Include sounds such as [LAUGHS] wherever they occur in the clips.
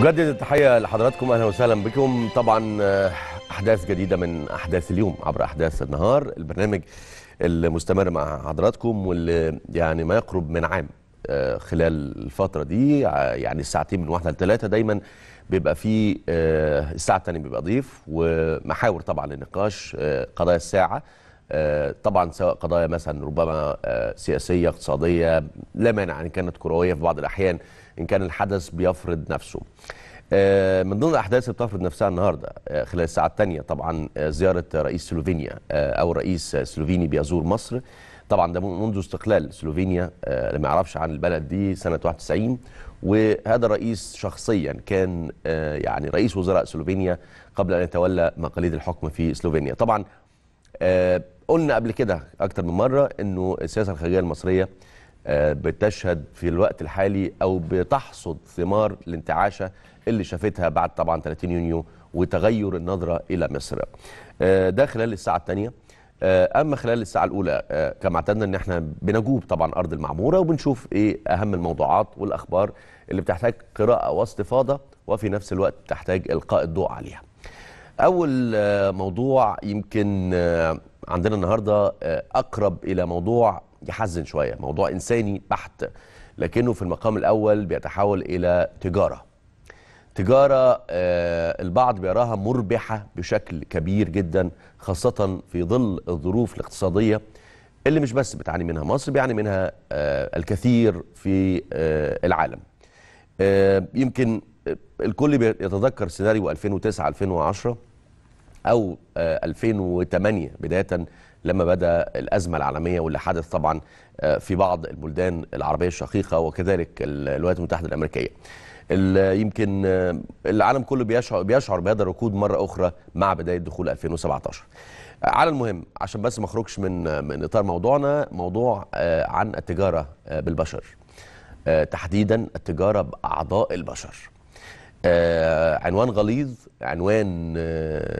أجدد التحية لحضراتكم أهلا وسهلا بكم طبعا آه، أحداث جديدة من أحداث اليوم عبر أحداث النهار البرنامج المستمر مع حضراتكم واللي يعني ما يقرب من عام آه، خلال الفترة دي يعني الساعتين من واحدة لثلاثة دايما بيبقى فيه آه، الساعة الثانية بيبقى ضيف ومحاور طبعا للنقاش قضايا الساعة طبعا سواء قضايا مثلا ربما سياسية اقتصادية لا مانع يعني ان كانت كروية في بعض الأحيان ان كان الحدث بيفرض نفسه آه، من ضمن الاحداث اللي بتفرض نفسها النهارده آه، خلال الساعه الثانيه طبعا آه، زياره رئيس سلوفينيا او رئيس سلوفيني بيزور مصر طبعا ده منذ استقلال سلوفينيا اللي ما يعرفش عن البلد دي سنه 91 وهذا الرئيس شخصيا كان يعني رئيس وزراء سلوفينيا قبل ان يتولى مقاليد الحكم في سلوفينيا طبعا قلنا قبل كده اكتر من مره انه السياسه الخارجيه المصريه آه، بتشهد في الوقت الحالي او بتحصد ثمار الانتعاشه اللي شافتها بعد طبعا 30 يونيو وتغير النظره الى مصر. آه، ده خلال الساعه الثانيه آه، اما خلال الساعه الاولى كما اعتدنا ان احنا بنجوب طبعا ارض المعموره وبنشوف ايه اهم الموضوعات والاخبار اللي بتحتاج قراءه واستفاضه وفي نفس الوقت تحتاج القاء الضوء عليها. اول موضوع يمكن عندنا النهارده اقرب الى موضوع يحزن شويه موضوع انساني بحت لكنه في المقام الاول بيتحول الى تجاره تجاره آه، البعض بيراها مربحه بشكل كبير جدا خاصه في ظل الظروف الاقتصاديه اللي مش بس بتعاني منها مصر بيعاني منها آه، الكثير في آه، العالم يمكن الكل بيتذكر سيناريو 2009 2010 او 2008 بدايه لما بدا الازمه العالميه واللي حدث طبعا آه، في بعض البلدان العربيه الشقيقه وكذلك الولايات المتحده الامريكيه. يمكن آه، العالم كله بيشعر بيشعر بهذا الركود مره اخرى مع بدايه دخول 2017. آه، على المهم عشان بس ما اخرجش من من اطار موضوعنا موضوع عن التجاره بالبشر. تحديدا التجاره باعضاء البشر. عنوان غليظ، عنوان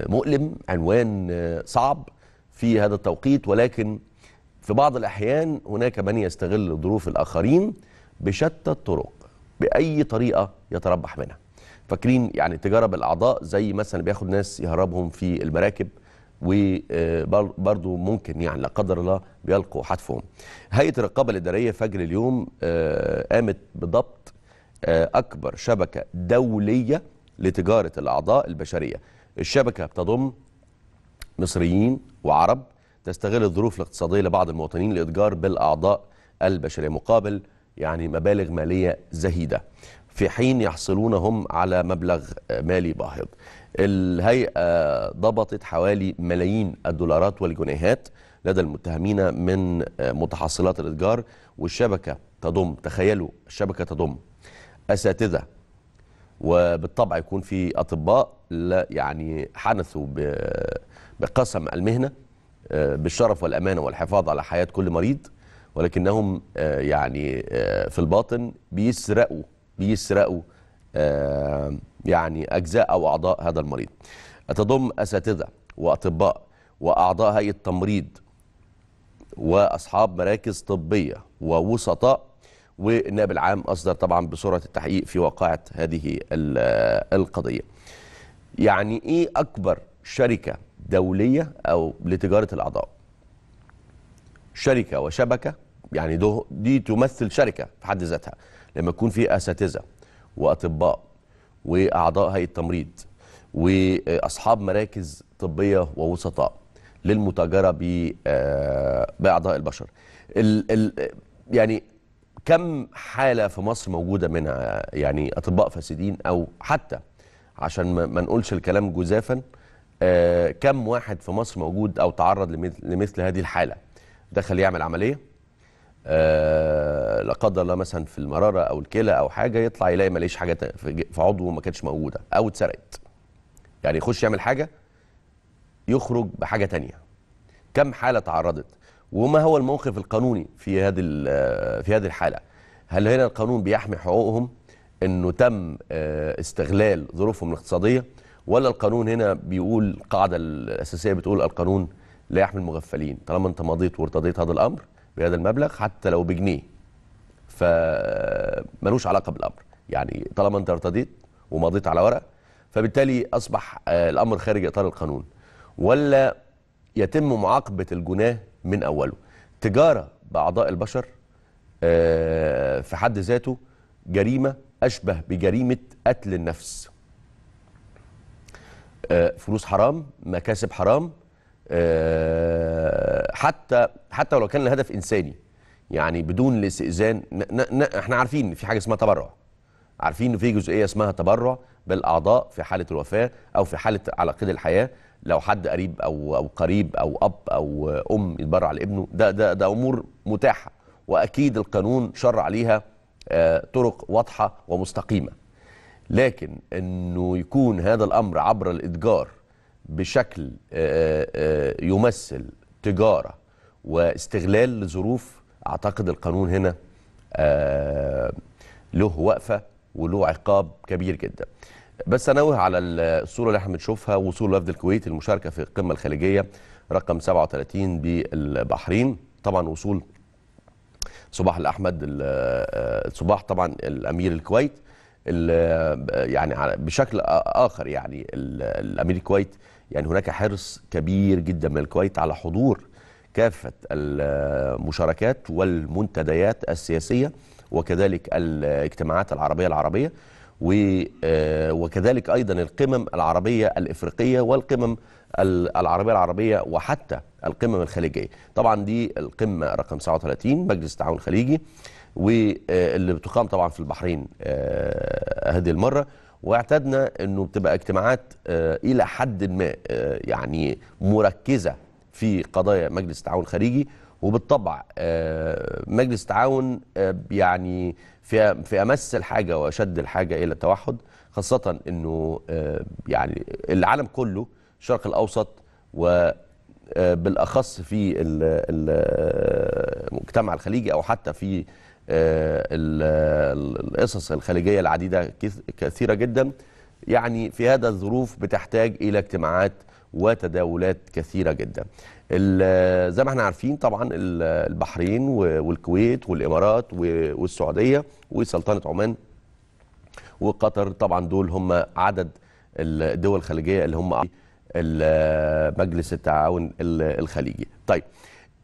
مؤلم، عنوان صعب في هذا التوقيت ولكن في بعض الأحيان هناك من يستغل ظروف الآخرين بشتى الطرق بأي طريقة يتربح منها فاكرين يعني تجارة بالأعضاء زي مثلا بياخد ناس يهربهم في المراكب وبرضه ممكن يعني لا قدر الله بيلقوا حتفهم هيئة الرقابة الإدارية فجر اليوم آه، قامت بضبط آه، أكبر شبكة دولية لتجارة الأعضاء البشرية الشبكة بتضم مصريين وعرب تستغل الظروف الاقتصادية لبعض المواطنين لإتجار بالأعضاء البشرية مقابل يعني مبالغ مالية زهيدة في حين يحصلون هم على مبلغ مالي باهظ الهيئة ضبطت حوالي ملايين الدولارات والجنيهات لدى المتهمين من متحصلات الإتجار والشبكة تضم تخيلوا الشبكة تضم أساتذة وبالطبع يكون في أطباء لا يعني حنثوا ب بقسم المهنة آه، بالشرف والأمانة والحفاظ على حياة كل مريض ولكنهم آه، يعني آه، في الباطن بيسرقوا بيسرقوا يعني أجزاء أو أعضاء هذا المريض تضم أساتذة وأطباء وأعضاء هيئة تمريض وأصحاب مراكز طبية ووسطاء والنائب العام أصدر طبعا بسرعة التحقيق في وقاعة هذه القضية يعني إيه أكبر شركة دولية أو لتجارة الأعضاء شركة وشبكة يعني ده دي تمثل شركة في حد ذاتها لما يكون في أساتذة وأطباء وأعضاء هيئة تمريض وأصحاب مراكز طبية ووسطاء للمتاجرة آه، بأعضاء البشر ال ال يعني كم حالة في مصر موجودة من آه، يعني أطباء فاسدين أو حتى عشان ما نقولش الكلام جزافا آه، كم واحد في مصر موجود او تعرض لمثل هذه الحاله دخل يعمل عمليه آه، لا قدر الله مثلا في المراره او الكلى او حاجه يطلع يلاقي ما حاجه في عضو ما كانتش موجوده او اتسرقت يعني يخش يعمل حاجه يخرج بحاجه تانية كم حاله تعرضت وما هو الموقف القانوني في هذه آه، في هذه الحاله هل هنا القانون بيحمي حقوقهم انه تم استغلال ظروفهم الاقتصاديه ولا القانون هنا بيقول القاعده الاساسيه بتقول القانون لا يحمي المغفلين طالما انت مضيت وارتضيت هذا الامر بهذا المبلغ حتى لو بجنيه فملوش علاقه بالامر يعني طالما انت ارتضيت ومضيت على ورق فبالتالي اصبح آه، الامر خارج اطار القانون ولا يتم معاقبه الجناه من اوله تجاره باعضاء البشر آه، في حد ذاته جريمه اشبه بجريمه قتل النفس آه، فلوس حرام مكاسب حرام آه، حتى حتى ولو كان الهدف انساني يعني بدون الاستئذان احنا عارفين ان في حاجه اسمها تبرع عارفين ان في جزئيه اسمها تبرع بالاعضاء في حاله الوفاه او في حاله على قيد الحياه لو حد قريب او او قريب او اب او ام يتبرع لابنه ده ده ده امور متاحه واكيد القانون شرع عليها آه، طرق واضحه ومستقيمه لكن انه يكون هذا الامر عبر الاتجار بشكل آه، آه، آه، يمثل تجاره واستغلال لظروف اعتقد القانون هنا له وقفه وله عقاب كبير جدا. بس انوه على الصوره اللي احنا بنشوفها وصول وفد الكويت المشاركه في القمه الخليجيه رقم 37 بالبحرين طبعا وصول صباح الاحمد صباح طبعا الامير الكويت يعني بشكل اخر يعني الامير الكويت يعني هناك حرص كبير جدا من الكويت على حضور كافه المشاركات والمنتديات السياسيه وكذلك الاجتماعات العربيه العربيه آه، وكذلك ايضا القمم العربيه الافريقيه والقمم العربيه العربيه وحتى القمم الخليجيه طبعا دي القمه رقم 37 مجلس التعاون الخليجي واللي بتقام طبعا في البحرين آه، هذه المره واعتدنا انه بتبقى اجتماعات آه، الى حد ما آه، يعني مركزه في قضايا مجلس التعاون الخارجي وبالطبع مجلس التعاون يعني في في امس الحاجه واشد الحاجه الى التوحد خاصه انه يعني العالم كله الشرق الاوسط و بالاخص في المجتمع الخليجي او حتى في آه، القصص الخليجية العديدة كثيرة جدا يعني في هذا الظروف بتحتاج إلى اجتماعات وتداولات كثيرة جدا زي ما احنا عارفين طبعا البحرين والكويت والإمارات والسعودية وسلطنة عمان وقطر طبعا دول هم عدد الدول الخليجية اللي هم مجلس التعاون الخليجي طيب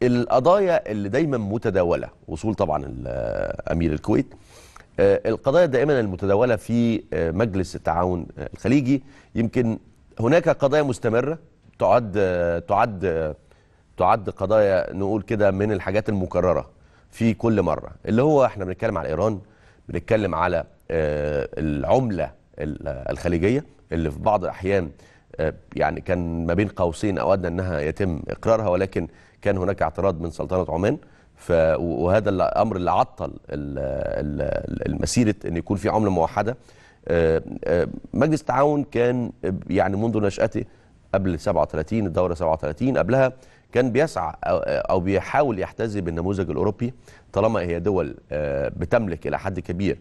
القضايا اللي دايما متداوله وصول طبعا امير الكويت آه، القضايا دائما المتداوله في آه، مجلس التعاون آه، الخليجي يمكن هناك قضايا مستمره تعد تعد تعد قضايا نقول كده من الحاجات المكرره في كل مره اللي هو احنا بنتكلم على ايران بنتكلم على العمله الخليجيه اللي في بعض الاحيان يعني كان ما بين قوسين او ادنى انها يتم اقرارها ولكن كان هناك اعتراض من سلطنه عمان ف وهذا الامر اللي عطل المسيره ان يكون في عمله موحده آه، آه، مجلس التعاون كان يعني منذ نشاته قبل 37 الدوره 37 قبلها كان بيسعى آه، او بيحاول يحتذي بالنموذج الاوروبي طالما هي دول بتملك الى حد كبير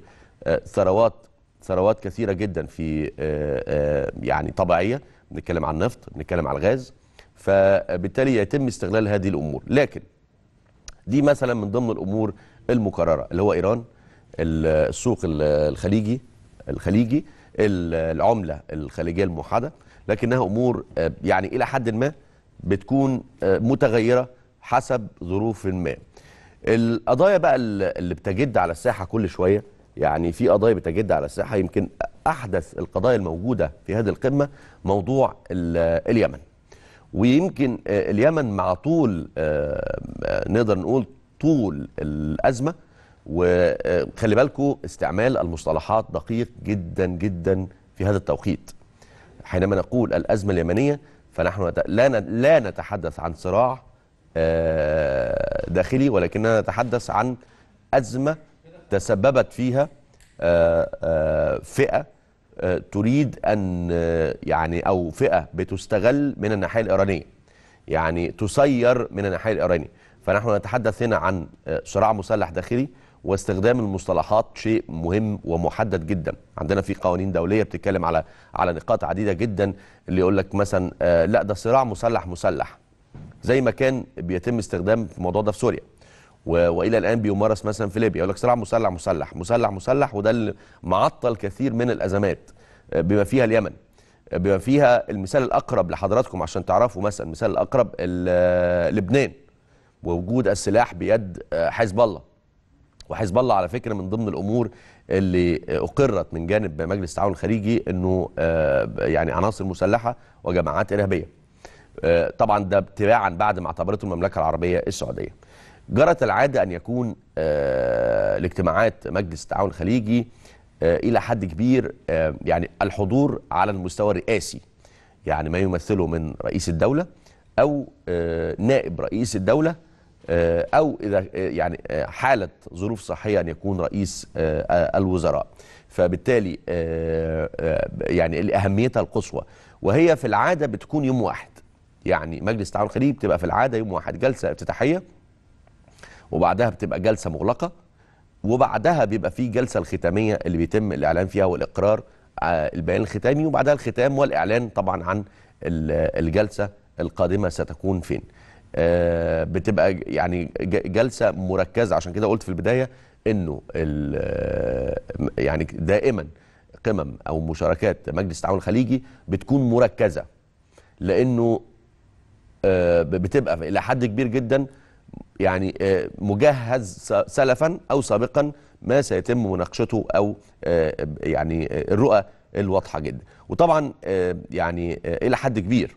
ثروات ثروات كثيره جدا في يعني طبيعيه بنتكلم عن النفط بنتكلم عن الغاز فبالتالي يتم استغلال هذه الامور لكن دي مثلا من ضمن الامور المكرره اللي هو ايران السوق الخليجي الخليجي العمله الخليجيه الموحده لكنها امور آه، يعني الى حد ما بتكون آه، متغيره حسب ظروف ما القضايا بقى اللي بتجد على الساحه كل شويه يعني في قضايا بتجد على الساحه يمكن احدث القضايا الموجوده في هذه القمه موضوع اليمن ويمكن آه، اليمن مع طول آه، آه، نقدر نقول طول الازمه وخلي بالكم استعمال المصطلحات دقيق جدا جدا في هذا التوقيت حينما نقول الازمه اليمنيه فنحن لا لا نتحدث عن صراع داخلي ولكننا نتحدث عن ازمه تسببت فيها فئه آه، تريد ان آه، يعني او فئه بتستغل من الناحيه الايرانيه يعني تسير من الناحيه الايرانيه فنحن نتحدث هنا عن آه، صراع مسلح داخلي واستخدام المصطلحات شيء مهم ومحدد جدا عندنا في قوانين دوليه بتتكلم على على نقاط عديده جدا اللي يقول لك مثلا لا ده صراع مسلح مسلح زي ما كان بيتم استخدام الموضوع ده في سوريا والى الان بيمارس مثلا في ليبيا يقول لك صراع مسلح مسلح مسلح مسلح وده اللي معطل كثير من الازمات آه، بما فيها اليمن آه، بما فيها المثال الاقرب لحضراتكم عشان تعرفوا مثلا المثال الاقرب لبنان ووجود السلاح بيد آه، حزب الله وحزب الله على فكره من ضمن الامور اللي اقرت من جانب مجلس التعاون الخليجي انه يعني عناصر مسلحه وجماعات ارهابيه طبعا ده تباعا بعد ما اعتبرته المملكه العربيه السعوديه جرت العادة أن يكون الاجتماعات آه، مجلس التعاون الخليجي آه، إلى حد كبير آه، يعني الحضور على المستوى الرئاسي يعني ما يمثله من رئيس الدولة أو نائب رئيس الدولة أو إذا يعني حالة ظروف صحية أن يكون رئيس الوزراء فبالتالي يعني لأهميتها القصوى وهي في العادة بتكون يوم واحد يعني مجلس التعاون الخليجي بتبقى في العادة يوم واحد جلسة افتتاحية وبعدها بتبقى جلسه مغلقه وبعدها بيبقى في جلسه الختاميه اللي بيتم الاعلان فيها والاقرار آه، البيان الختامي وبعدها الختام والاعلان طبعا عن الجلسه القادمه ستكون فين آه، بتبقى يعني جلسه مركزه عشان كده قلت في البدايه انه يعني دائما قمم او مشاركات مجلس التعاون الخليجي بتكون مركزه لانه آه، بتبقى الى حد كبير جدا يعني آه، مجهز سلفا أو سابقا ما سيتم مناقشته أو آه، يعني آه، الرؤى الواضحة جدا وطبعا يعني إلى حد كبير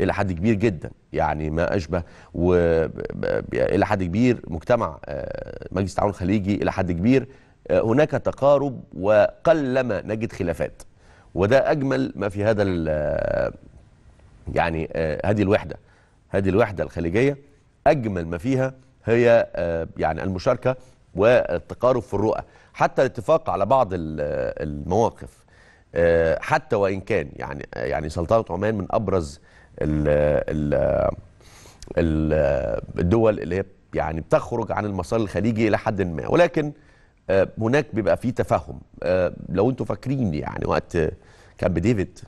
الى حد كبير جدا يعني ما اشبه و يعني الى حد كبير مجتمع مجلس التعاون الخليجي الى حد كبير هناك تقارب وقلما نجد خلافات وده اجمل ما في هذا يعني هذه الوحده هذه الوحده الخليجيه أجمل ما فيها هي آه، يعني المشاركة والتقارب في الرؤى حتى الاتفاق على بعض آه، المواقف آه، حتى وإن كان يعني يعني سلطنة عمان من أبرز ال ال الدول اللي هي يعني بتخرج عن المسار الخليجي الى حد ما ولكن هناك بيبقى في تفاهم لو انتم فاكرين يعني وقت كامب ديفيد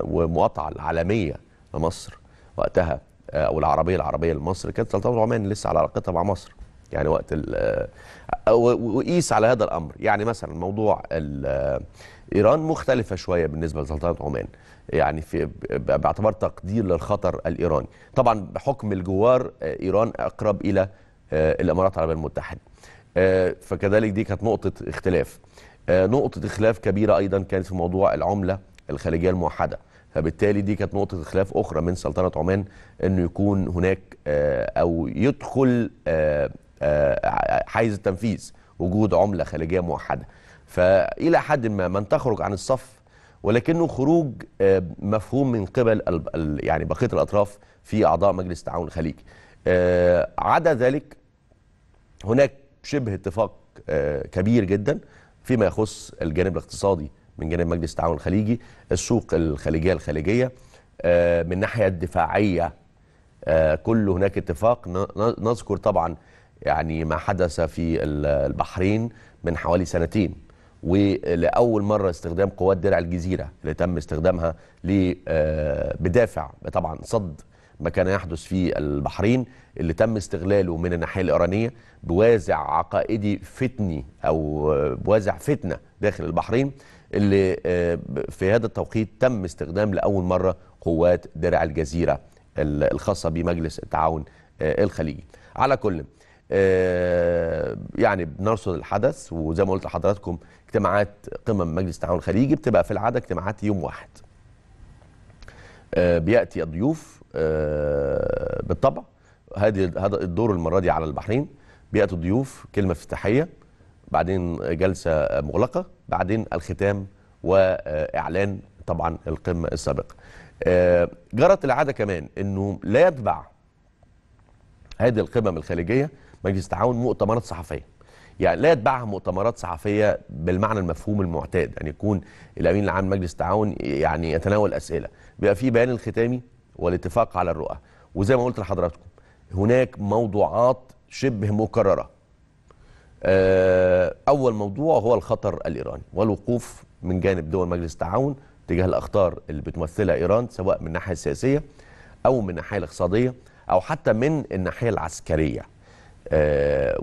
ومقاطعه العالميه لمصر وقتها آه، او العربيه العربيه لمصر كانت سلطنه عمان لسه على علاقتها مع مصر يعني وقت آه، وقيس على هذا الامر يعني مثلا موضوع آه، ايران مختلفه شويه بالنسبه لسلطنه عمان يعني في باعتبار تقدير للخطر الايراني طبعا بحكم الجوار ايران اقرب الى الامارات العربيه المتحده فكذلك دي كانت نقطه اختلاف نقطه اختلاف كبيره ايضا كانت في موضوع العمله الخليجيه الموحده فبالتالي دي كانت نقطه خلاف اخرى من سلطنه عمان انه يكون هناك آه، او يدخل آه، آه، حيز التنفيذ وجود عمله خليجيه موحده فالى حد ما من تخرج عن الصف ولكنه خروج مفهوم من قبل يعني بقيه الاطراف في اعضاء مجلس التعاون الخليجي عدا ذلك هناك شبه اتفاق كبير جدا فيما يخص الجانب الاقتصادي من جانب مجلس التعاون الخليجي السوق الخليجيه الخليجيه آه، من الناحيه الدفاعيه آه، كل هناك اتفاق نذكر طبعا يعني ما حدث في البحرين من حوالي سنتين ولأول مرة استخدام قوات درع الجزيرة اللي تم استخدامها آه، بدافع طبعا صد ما كان يحدث في البحرين اللي تم استغلاله من الناحية الإيرانية بوازع عقائدي فتني أو بوازع فتنة داخل البحرين اللي آه، في هذا التوقيت تم استخدام لأول مرة قوات درع الجزيرة الخاصة بمجلس التعاون آه، الخليجي على كل آه، يعني بنرصد الحدث وزي ما قلت لحضراتكم اجتماعات قمم مجلس التعاون الخليجي بتبقى في العاده اجتماعات يوم واحد بياتي الضيوف بالطبع هذه هذا الدور المره دي على البحرين بيأتي الضيوف كلمه افتتاحيه بعدين جلسة مغلقة بعدين الختام وإعلان طبعا القمة السابقة آه، جرت العادة كمان أنه لا يتبع هذه القمم الخليجية مجلس التعاون مؤتمرات صحفية يعني لا يتبعها مؤتمرات صحفية بالمعنى المفهوم المعتاد أن يعني يكون الأمين العام مجلس التعاون يعني يتناول أسئلة بيبقى في بيان الختامي والاتفاق على الرؤى وزي ما قلت لحضراتكم هناك موضوعات شبه مكررة آه، أول موضوع هو الخطر الإيراني والوقوف من جانب دول مجلس التعاون تجاه الأخطار اللي بتمثلها إيران سواء من الناحية السياسية أو من الناحية الاقتصادية أو حتى من الناحية العسكرية آه،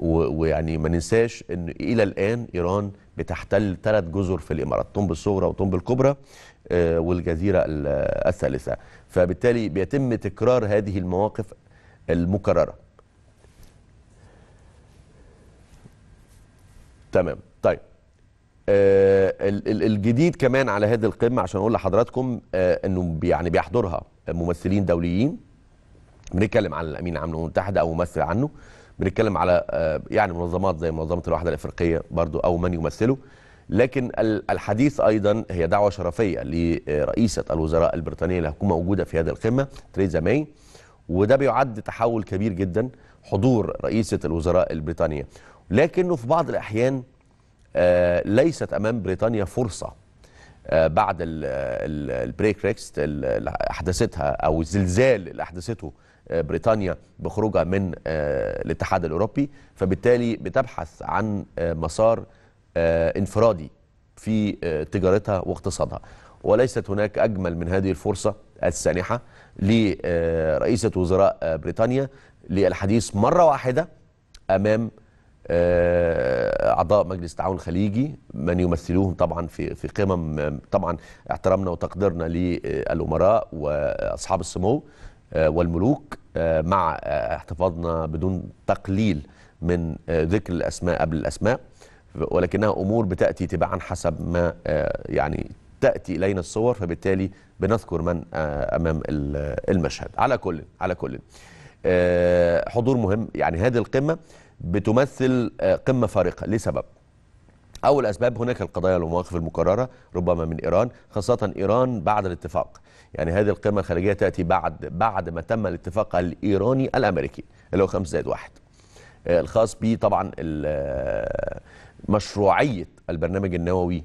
ويعني ما ننساش أن إلى الآن إيران بتحتل ثلاث جزر في الإمارات طنب الصغرى وطنب الكبرى آه، والجزيرة الثالثة فبالتالي بيتم تكرار هذه المواقف المكررة تمام طيب آه الجديد كمان على هذه القمه عشان اقول لحضراتكم آه انه يعني بيحضرها ممثلين دوليين بنتكلم عن الامين العام للامم المتحده او ممثل عنه بنتكلم على آه يعني منظمات زي منظمه الوحده الافريقيه برضو او من يمثله لكن الحديث ايضا هي دعوه شرفيه لرئيسه الوزراء البريطانيه اللي هتكون موجوده في هذه القمه تريزا ماي وده بيعد تحول كبير جدا حضور رئيسه الوزراء البريطانيه لكنه في بعض الأحيان آه، ليست أمام بريطانيا فرصة آه، بعد البريك ريكست اللي أحدثتها أو الزلزال اللي أحدثته آه، بريطانيا بخروجها من الاتحاد الأوروبي فبالتالي بتبحث عن مسار انفرادي في تجارتها واقتصادها وليست هناك أجمل من هذه الفرصة السانحة لرئيسة وزراء بريطانيا للحديث مرة واحدة أمام آه، اعضاء مجلس التعاون الخليجي من يمثلوهم طبعا في في قمم طبعا احترامنا وتقديرنا للامراء واصحاب السمو آه، والملوك آه، مع احتفاظنا بدون تقليل من ذكر الاسماء قبل الاسماء ولكنها امور بتاتي تباعا حسب ما يعني تاتي الينا الصور فبالتالي بنذكر من امام المشهد على كل على كل حضور مهم يعني هذه القمه بتمثل آه، قمة فارقة لسبب أول الأسباب هناك القضايا والمواقف المكررة ربما من إيران خاصة إيران بعد الاتفاق يعني هذه القمة الخارجية تأتي بعد بعد ما تم الاتفاق الإيراني الأمريكي اللي هو 5 زائد 1 آه، الخاص به طبعا آه، مشروعية البرنامج النووي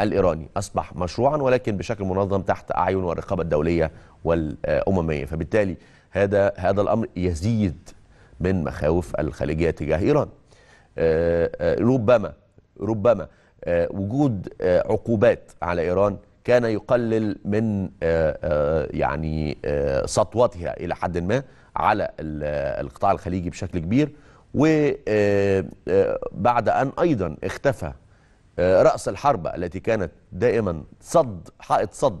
الإيراني أصبح مشروعا ولكن بشكل منظم تحت أعين والرقابة الدولية والأممية فبالتالي هذا هذا الأمر يزيد من مخاوف الخليجية تجاه إيران آه، آه، ربما ربما آه، وجود عقوبات على إيران كان يقلل من يعني سطوتها إلى حد ما على القطاع الخليجي بشكل كبير وبعد أن أيضا اختفى رأس الحربة التي كانت دائما صد حائط صد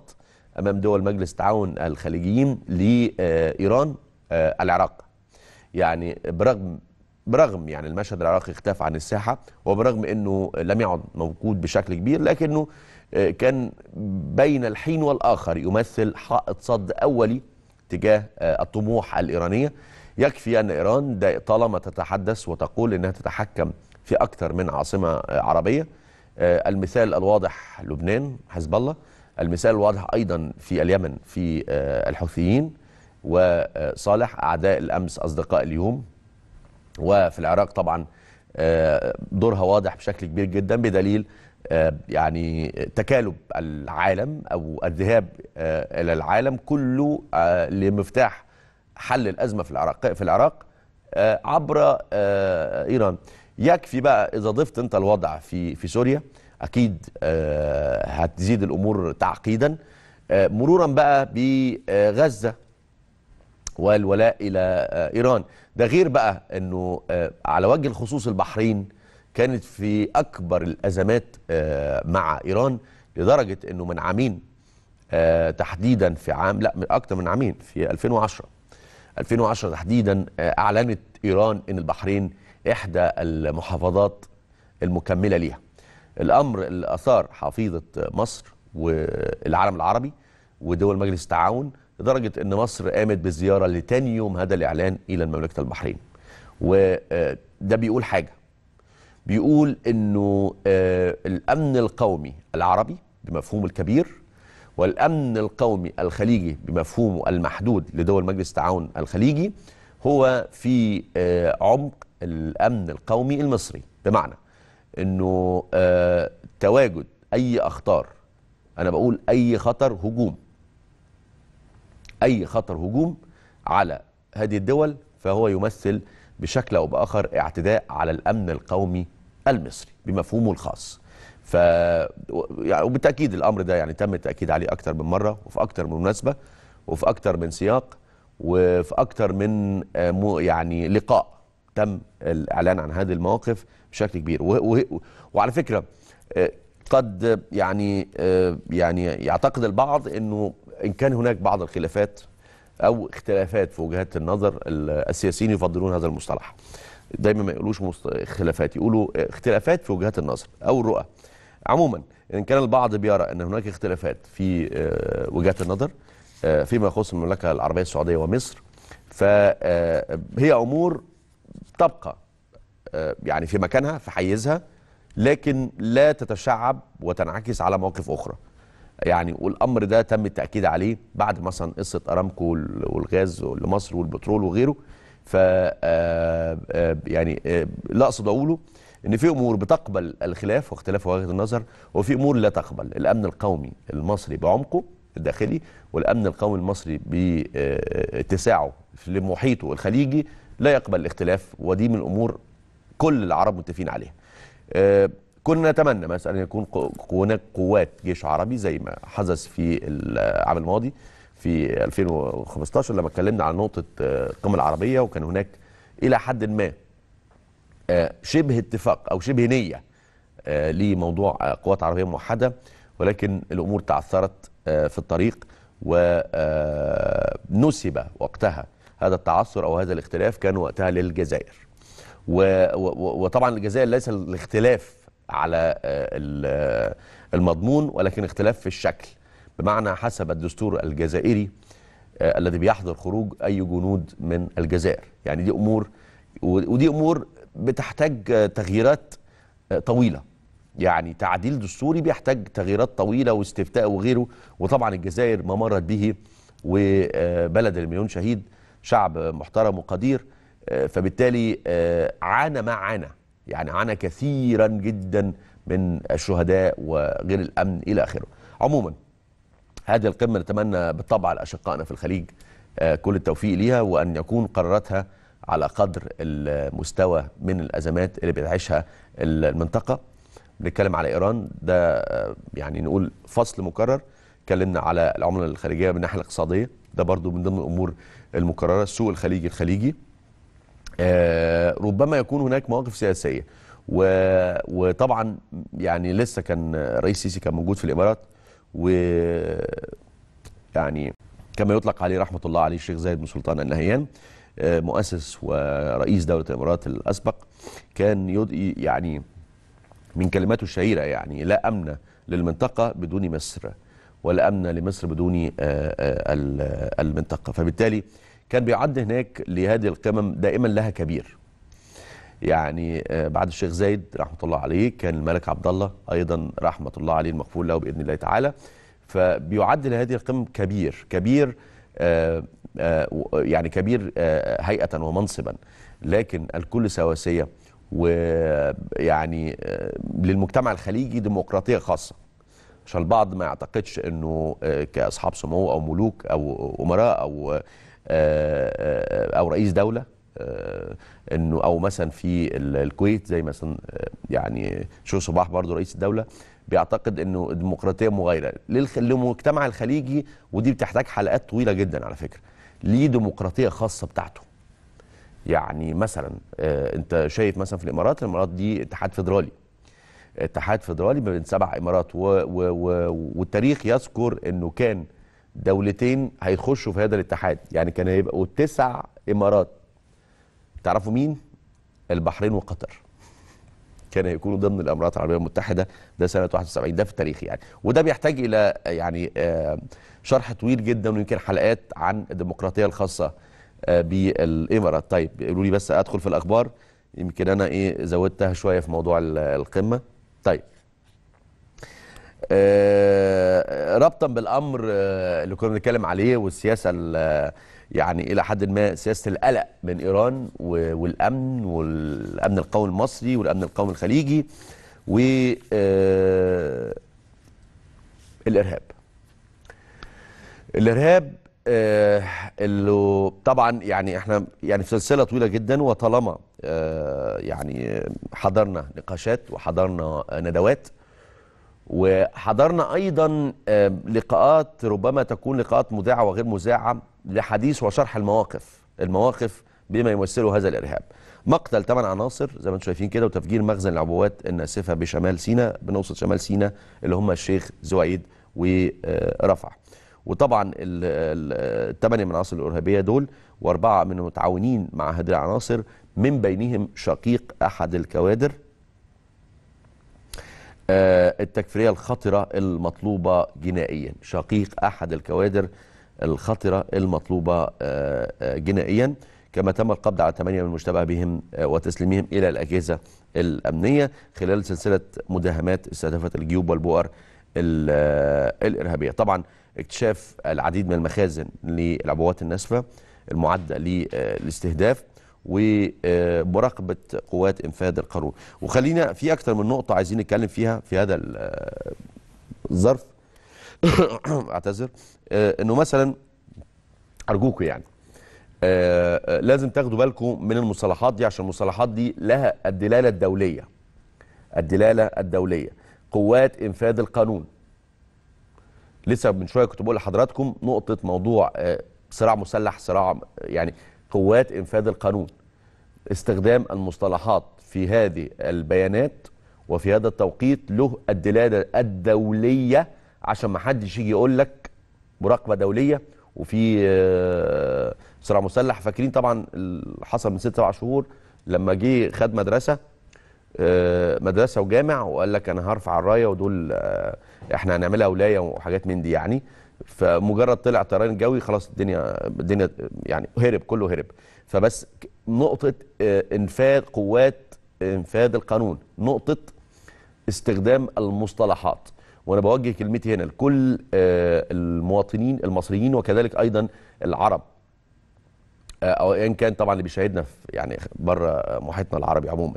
أمام دول مجلس تعاون الخليجيين لإيران العراق يعني برغم برغم يعني المشهد العراقي اختفى عن الساحه وبرغم انه لم يعد موجود بشكل كبير لكنه آه، كان بين الحين والاخر يمثل حائط صد اولي تجاه آه، الطموح الايرانيه يكفي ان ايران طالما تتحدث وتقول انها تتحكم في اكثر من عاصمه آه، عربيه المثال الواضح لبنان حزب الله المثال الواضح ايضا في اليمن في الحوثيين وصالح أعداء الأمس أصدقاء اليوم وفي العراق طبعا آه، دورها واضح بشكل كبير جدا بدليل آه، يعني تكالب العالم أو الذهاب آه، إلى العالم كله لمفتاح حل الأزمة في العراق في العراق عبر إيران يكفي بقى إذا ضفت أنت الوضع في في سوريا أكيد هتزيد الأمور تعقيدا مرورا بقى بغزة والولاء إلى آه، إيران ده غير بقى أنه آه، على وجه الخصوص البحرين كانت في أكبر الأزمات آه، مع إيران لدرجة أنه من عامين تحديدا في عام لا أكتر من عامين في 2010 2010 تحديدا أعلنت إيران أن البحرين إحدى المحافظات المكملة ليها الأمر اللي أثار حفيظة مصر والعالم العربي ودول مجلس التعاون لدرجة أن مصر قامت بزيارة لتاني يوم هذا الإعلان إلى المملكة البحرين وده آه، بيقول حاجة بيقول أنه آه، الأمن القومي العربي بمفهومه الكبير والأمن القومي الخليجي بمفهومه المحدود لدول مجلس التعاون الخليجي هو في آه، عمق الأمن القومي المصري بمعنى أنه تواجد أي أخطار أنا بقول أي خطر هجوم أي خطر هجوم على هذه الدول فهو يمثل بشكل أو بآخر اعتداء على الأمن القومي المصري بمفهومه الخاص ف يعني وبالتاكيد الامر ده يعني تم التاكيد عليه اكتر من مره وفي اكتر من مناسبه وفي اكتر من سياق وفي اكتر من آه، يعني لقاء تم الاعلان عن هذه المواقف بشكل كبير وعلى فكره آه، قد يعني آه، يعني يعتقد البعض انه إن كان هناك بعض الخلافات أو اختلافات في وجهات النظر السياسيين يفضلون هذا المصطلح دايما ما يقولوش خلافات يقولوا اختلافات في وجهات النظر أو الرؤى عموما إن كان البعض بيرى أن هناك اختلافات في آه، وجهات النظر آه، فيما يخص المملكة العربية السعودية ومصر فهي آه، أمور تبقى يعني في مكانها في حيزها لكن لا تتشعب وتنعكس على مواقف أخرى يعني والامر ده تم التاكيد عليه بعد مثلا قصه ارامكو والغاز لمصر والبترول وغيره ف آه، آه، يعني آه، لا اقصد اقوله ان في امور بتقبل الخلاف واختلاف وجهه النظر وفي امور لا تقبل الامن القومي المصري بعمقه الداخلي والامن القومي المصري باتساعه لمحيطه الخليجي لا يقبل الاختلاف ودي من الامور كل العرب متفقين عليها كنا نتمنى مثلا يكون هناك قوات جيش عربي زي ما حدث في العام الماضي في 2015 لما اتكلمنا عن نقطه آه، القمه العربيه وكان هناك الى حد ما آه، شبه اتفاق او شبه نيه آه، لموضوع قوات عربيه موحده ولكن الامور تعثرت في الطريق ونسب وقتها هذا التعثر او هذا الاختلاف كان وقتها للجزائر وطبعا الجزائر ليس الاختلاف على آه، آه، المضمون ولكن اختلاف في الشكل بمعنى حسب الدستور الجزائري آه، الذي بيحظر خروج أي جنود من الجزائر يعني دي أمور ودي أمور بتحتاج تغييرات طويلة يعني تعديل دستوري بيحتاج تغييرات طويلة واستفتاء وغيره وطبعا الجزائر ما مرت به وبلد المليون شهيد شعب محترم وقدير فبالتالي عانى ما عانى يعني عانى كثيرا جدا من الشهداء وغير الأمن إلى آخره عموما هذه القمة نتمنى بالطبع لأشقائنا في الخليج آه، كل التوفيق ليها وأن يكون قراراتها على قدر المستوى من الأزمات اللي بتعيشها المنطقة بنتكلم على إيران ده آه، يعني نقول فصل مكرر اتكلمنا على العملة الخارجية من الناحية الاقتصادية ده برضو من ضمن الأمور المكررة السوق الخليجي الخليجي آه، ربما يكون هناك مواقف سياسيه وطبعا يعني لسه كان رئيس سيسي كان موجود في الامارات و يعني كما يطلق عليه رحمه الله عليه الشيخ زايد بن سلطان النهيان آه، مؤسس ورئيس دوله الامارات الاسبق كان يعني من كلماته الشهيره يعني لا امن للمنطقه بدون مصر ولا امن لمصر بدون آه، المنطقه فبالتالي كان بيعد هناك لهذه القمم دائما لها كبير يعني آه، بعد الشيخ زايد رحمه الله عليه كان الملك عبد الله ايضا رحمه الله عليه المغفور له باذن الله تعالى فبيعد لهذه القمم كبير كبير آه، آه، يعني كبير هيئه ومنصبا لكن الكل سواسيه ويعني للمجتمع الخليجي ديمقراطيه خاصه عشان البعض ما يعتقدش انه كاصحاب سمو او ملوك او امراء او آه، آه، او رئيس دوله آه، انه او مثلا في الكويت زي مثلا يعني شو صباح برضه رئيس الدوله بيعتقد انه الديمقراطيه مغايره للمجتمع الخليجي ودي بتحتاج حلقات طويله جدا على فكره ليه ديمقراطيه خاصه بتاعته يعني مثلا انت شايف مثلا في الامارات الامارات دي اتحاد فيدرالي اتحاد فيدرالي ما بين سبع امارات و و و والتاريخ يذكر انه كان دولتين هيخشوا في هذا الاتحاد يعني كان هيبقوا تسع امارات تعرفوا مين البحرين وقطر كان هيكونوا ضمن الامارات العربيه المتحده ده سنه 71 ده في التاريخ يعني وده بيحتاج الى يعني آه، شرح طويل جدا ويمكن حلقات عن الديمقراطيه الخاصه آه، بالامارات طيب قولوا لي بس ادخل في الاخبار يمكن انا ايه زودتها شويه في موضوع القمه طيب آه، ربطا بالامر آه، اللي كنا بنتكلم عليه والسياسه يعني الى حد ما سياسه القلق من ايران والامن والامن القومي المصري والامن القومي الخليجي و آه، الارهاب الارهاب اللي طبعا يعني احنا يعني في سلسله طويله جدا وطالما يعني حضرنا نقاشات وحضرنا ندوات وحضرنا ايضا آه، لقاءات ربما تكون لقاءات مذاعه وغير مذاعه لحديث وشرح المواقف المواقف بما يمثله هذا الارهاب مقتل ثمان عناصر زي ما انتم شايفين كده وتفجير مخزن العبوات الناسفه بشمال سيناء بنوصل شمال سيناء اللي هم الشيخ زويد ورفع. وطبعا الثمانيه من العناصر الارهابيه دول واربعه من المتعاونين مع هذه العناصر من بينهم شقيق احد الكوادر آه، التكفيرية الخطرة المطلوبة جنائيا شقيق أحد الكوادر الخطرة المطلوبة آه، آه، جنائيا كما تم القبض على ثمانية من المشتبه بهم وتسليمهم إلى الأجهزة الأمنية خلال سلسلة مداهمات استهدفت الجيوب والبؤر الإرهابية طبعا اكتشاف العديد من المخازن للعبوات الناسفة المعدة للاستهداف ومراقبه قوات انفاذ القانون وخلينا في اكتر من نقطه عايزين نتكلم فيها في هذا الظرف [COUGHS] اعتذر آه، انه مثلا ارجوكم يعني آه، آه، لازم تاخدوا بالكم من المصطلحات دي عشان المصطلحات دي لها الدلاله الدوليه الدلاله الدوليه قوات انفاذ القانون لسه من شويه كنت بقول لحضراتكم نقطه موضوع صراع مسلح صراع يعني قوات إنفاذ القانون استخدام المصطلحات في هذه البيانات وفي هذا التوقيت له الدلالة الدولية عشان ما حدش يجي يقول لك مراقبة دولية وفي آه، صراع مسلح فاكرين طبعا حصل من ست سبع شهور لما جه خد مدرسة آه، مدرسة وجامع وقال لك أنا هرفع الراية ودول آه، احنا هنعملها ولاية وحاجات من دي يعني فمجرد طلع طيران جوي خلاص الدنيا الدنيا يعني هرب كله هرب فبس نقطه آه، انفاذ قوات انفاذ القانون نقطه استخدام المصطلحات وانا بوجه كلمتي هنا لكل آه، المواطنين المصريين وكذلك ايضا العرب آه، او ايا كان طبعا اللي بيشاهدنا يعني بره محيطنا العربي عموما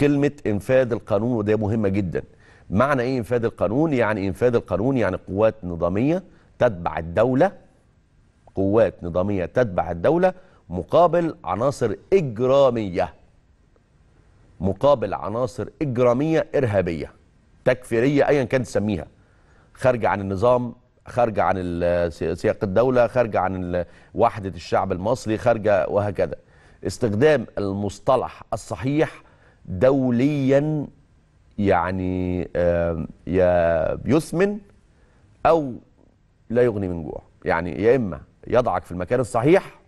كلمه انفاذ القانون وده مهمه جدا معنى ايه انفاذ القانون يعني انفاذ القانون يعني قوات نظاميه تتبع الدوله قوات نظاميه تتبع الدوله مقابل عناصر اجراميه مقابل عناصر اجراميه ارهابيه تكفيريه ايا كانت تسميها خارجه عن النظام خارجه عن سياق الدوله خارجه عن وحده الشعب المصري خارجه وهكذا استخدام المصطلح الصحيح دوليا يعني يا يسمن او لا يغني من جوع يعني يا اما يضعك في المكان الصحيح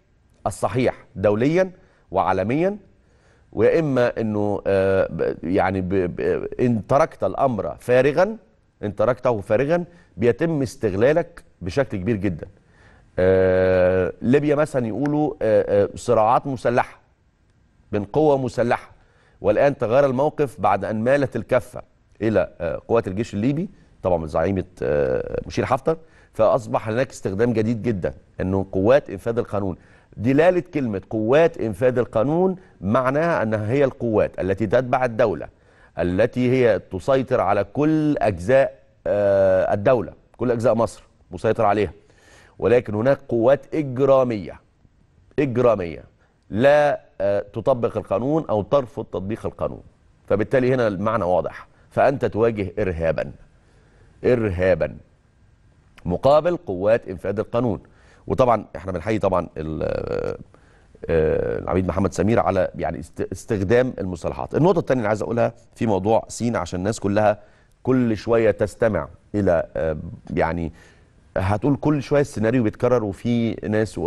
الصحيح دوليا وعالميا ويا اما انه آه، يعني ان تركت الامر فارغا ان تركته فارغا بيتم استغلالك بشكل كبير جدا آه، ليبيا مثلا يقولوا آه، صراعات مسلحه بين قوه مسلحه والآن تغير الموقف بعد أن مالت الكفة إلى آه، قوات الجيش الليبي طبعا زعيمة آه، مشير حفتر فأصبح هناك استخدام جديد جدا أنه قوات إنفاذ القانون دلالة كلمة قوات إنفاذ القانون معناها أنها هي القوات التي تتبع الدولة التي هي تسيطر على كل أجزاء آه، الدولة كل أجزاء مصر مسيطر عليها ولكن هناك قوات إجرامية إجرامية لا آه، تطبق القانون أو ترفض تطبيق القانون فبالتالي هنا المعنى واضح فأنت تواجه إرهابا إرهابا مقابل قوات إنفاذ القانون وطبعا احنا بنحيي طبعا آه، آه، العميد محمد سمير على يعني استخدام المصطلحات النقطة الثانية اللي عايز أقولها في موضوع سين عشان الناس كلها كل شوية تستمع إلى يعني هتقول كل شوية السيناريو بيتكرر وفي ناس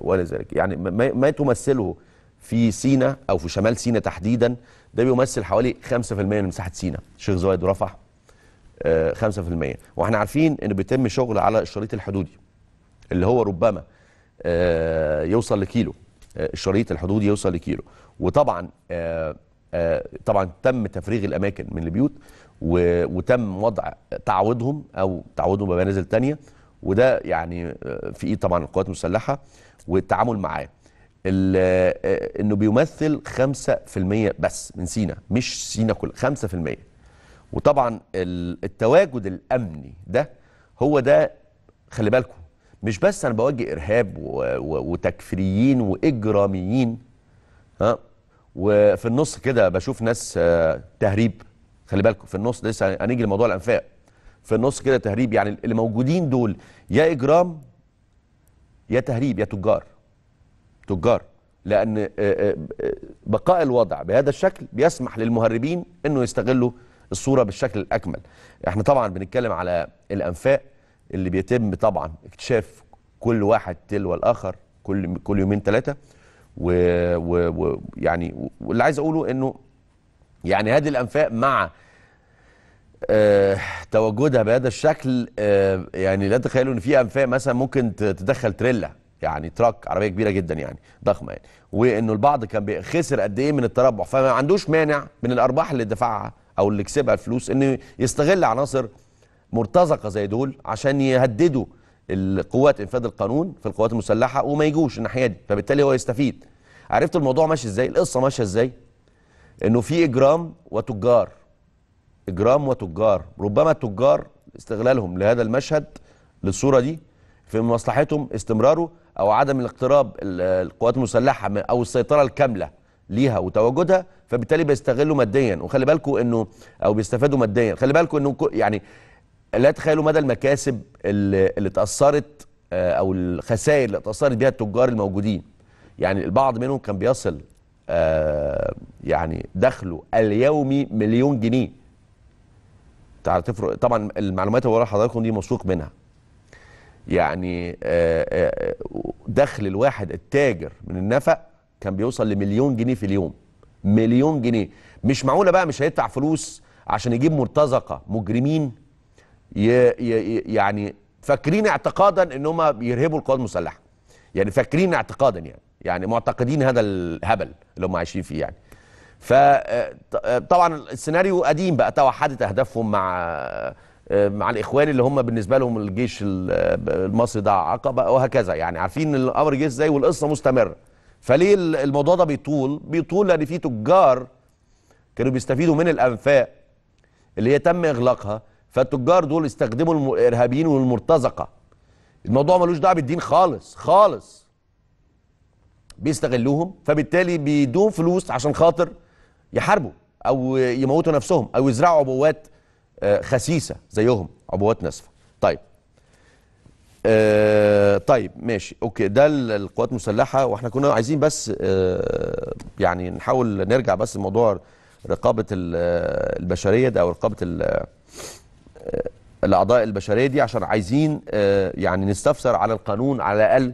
ولا ذلك يعني ما تمثله في سينا او في شمال سينا تحديدا ده بيمثل حوالي 5% من مساحه سينا شيخ زايد ورفح 5% آه، واحنا عارفين ان بيتم شغل على الشريط الحدودي اللي هو ربما آه، يوصل لكيلو آه، الشريط الحدودي يوصل لكيلو وطبعا طبعا تم تفريغ الاماكن من البيوت وتم وضع تعويضهم او تعويضهم بمنازل ثانيه وده يعني في ايد طبعا القوات المسلحه والتعامل معاه آه، انه بيمثل 5% بس من سينا مش سينا كلها 5% وطبعا التواجد الامني ده هو ده خلي بالكم مش بس انا بواجه ارهاب وتكفيريين واجراميين ها وفي النص كده بشوف ناس آه، تهريب خلي بالكم في النص لسه هنيجي لموضوع الانفاق في النص كده تهريب يعني اللي موجودين دول يا اجرام يا تهريب يا تجار تجار لان آه، آه، بقاء الوضع بهذا الشكل بيسمح للمهربين انه يستغلوا الصوره بالشكل الاكمل احنا طبعا بنتكلم على الانفاق اللي بيتم طبعا اكتشاف كل واحد تلو الاخر كل كل يومين ثلاثه ويعني واللي عايز اقوله انه يعني هذه الانفاق مع أه تواجدها بهذا الشكل أه يعني لا تخيلوا ان في انفاق مثلا ممكن تدخل تريلا يعني تراك عربيه كبيره جدا يعني ضخمه يعني وانه البعض كان خسر قد ايه من التربح فما عندوش مانع من الارباح اللي دفعها او اللي كسبها الفلوس انه يستغل عناصر مرتزقه زي دول عشان يهددوا القوات انفاذ القانون في القوات المسلحه وما يجوش الناحيه دي فبالتالي هو يستفيد عرفت الموضوع ماشي ازاي القصه ماشيه ازاي انه في اجرام وتجار اجرام وتجار ربما التجار استغلالهم لهذا المشهد للصوره دي في مصلحتهم استمراره او عدم الاقتراب القوات المسلحه او السيطره الكامله ليها وتواجدها فبالتالي بيستغلوا ماديا وخلي بالكم انه او بيستفادوا ماديا خلي بالكم انه يعني لا تخيلوا مدى المكاسب اللي, اللي آه، او الخسائر اللي تاثرت بها التجار الموجودين يعني البعض منهم كان بيصل آه، يعني دخله اليومي مليون جنيه تعرف طبعا المعلومات اللي ورا حضراتكم دي موثوق منها يعني آه، آه، دخل الواحد التاجر من النفق كان بيوصل لمليون جنيه في اليوم مليون جنيه مش معقوله بقى مش هيدفع فلوس عشان يجيب مرتزقه مجرمين يعني فاكرين اعتقادا ان هم بيرهبوا القوات المسلحه يعني فاكرين اعتقادا يعني يعني معتقدين هذا الهبل اللي هم عايشين فيه يعني فطبعا آه، السيناريو قديم بقى توحدت اهدافهم مع آه، مع الاخوان اللي هم بالنسبه لهم الجيش آه، المصري ده عقبه وهكذا يعني عارفين الامر جه ازاي والقصه مستمره فليه الموضوع ده بيطول بيطول لان في تجار كانوا بيستفيدوا من الانفاق اللي هي تم اغلاقها فالتجار دول استخدموا الارهابيين والمرتزقه الموضوع ملوش دعوه بالدين خالص خالص بيستغلوهم فبالتالي بيدوهم فلوس عشان خاطر يحاربوا او يموتوا نفسهم او يزرعوا عبوات آه، خسيسه زيهم عبوات ناسفه طيب آه طيب ماشي اوكي ده القوات المسلحه واحنا كنا عايزين بس آه يعني نحاول نرجع بس لموضوع رقابه البشريه ده او رقابه آه، الاعضاء البشريه دي عشان عايزين آه يعني نستفسر على القانون على الاقل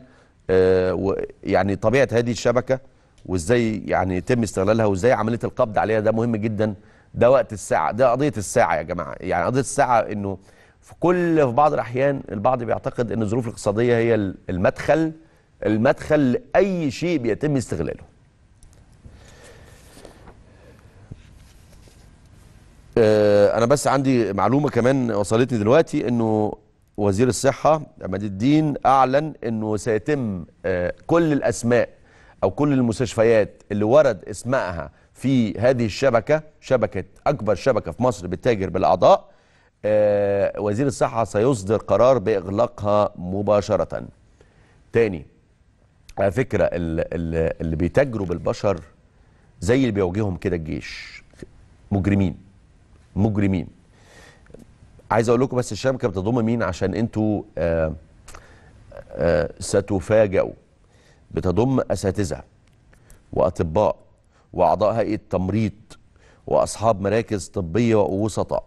آه، يعني طبيعه هذه الشبكه وازاي يعني يتم استغلالها وازاي عمليه القبض عليها ده مهم جدا ده وقت الساعه ده قضيه الساعه يا جماعه يعني قضيه الساعه انه في كل في بعض الاحيان البعض بيعتقد ان الظروف الاقتصاديه هي المدخل المدخل لاي شيء بيتم استغلاله آه، انا بس عندي معلومه كمان وصلتني دلوقتي انه وزير الصحه عماد الدين اعلن انه سيتم آه، كل الاسماء او كل المستشفيات اللي ورد اسمها في هذه الشبكة شبكة أكبر شبكة في مصر بتتاجر بالأعضاء آه، وزير الصحة سيصدر قرار بإغلاقها مباشرة تاني على فكرة اللي, بيتاجروا بالبشر زي اللي بيواجههم كده الجيش مجرمين مجرمين عايز اقول لكم بس الشبكه بتضم مين عشان انتوا آه، آه، ستفاجئوا بتضم اساتذه واطباء وأعضاء هيئة تمريض وأصحاب مراكز طبية ووسطاء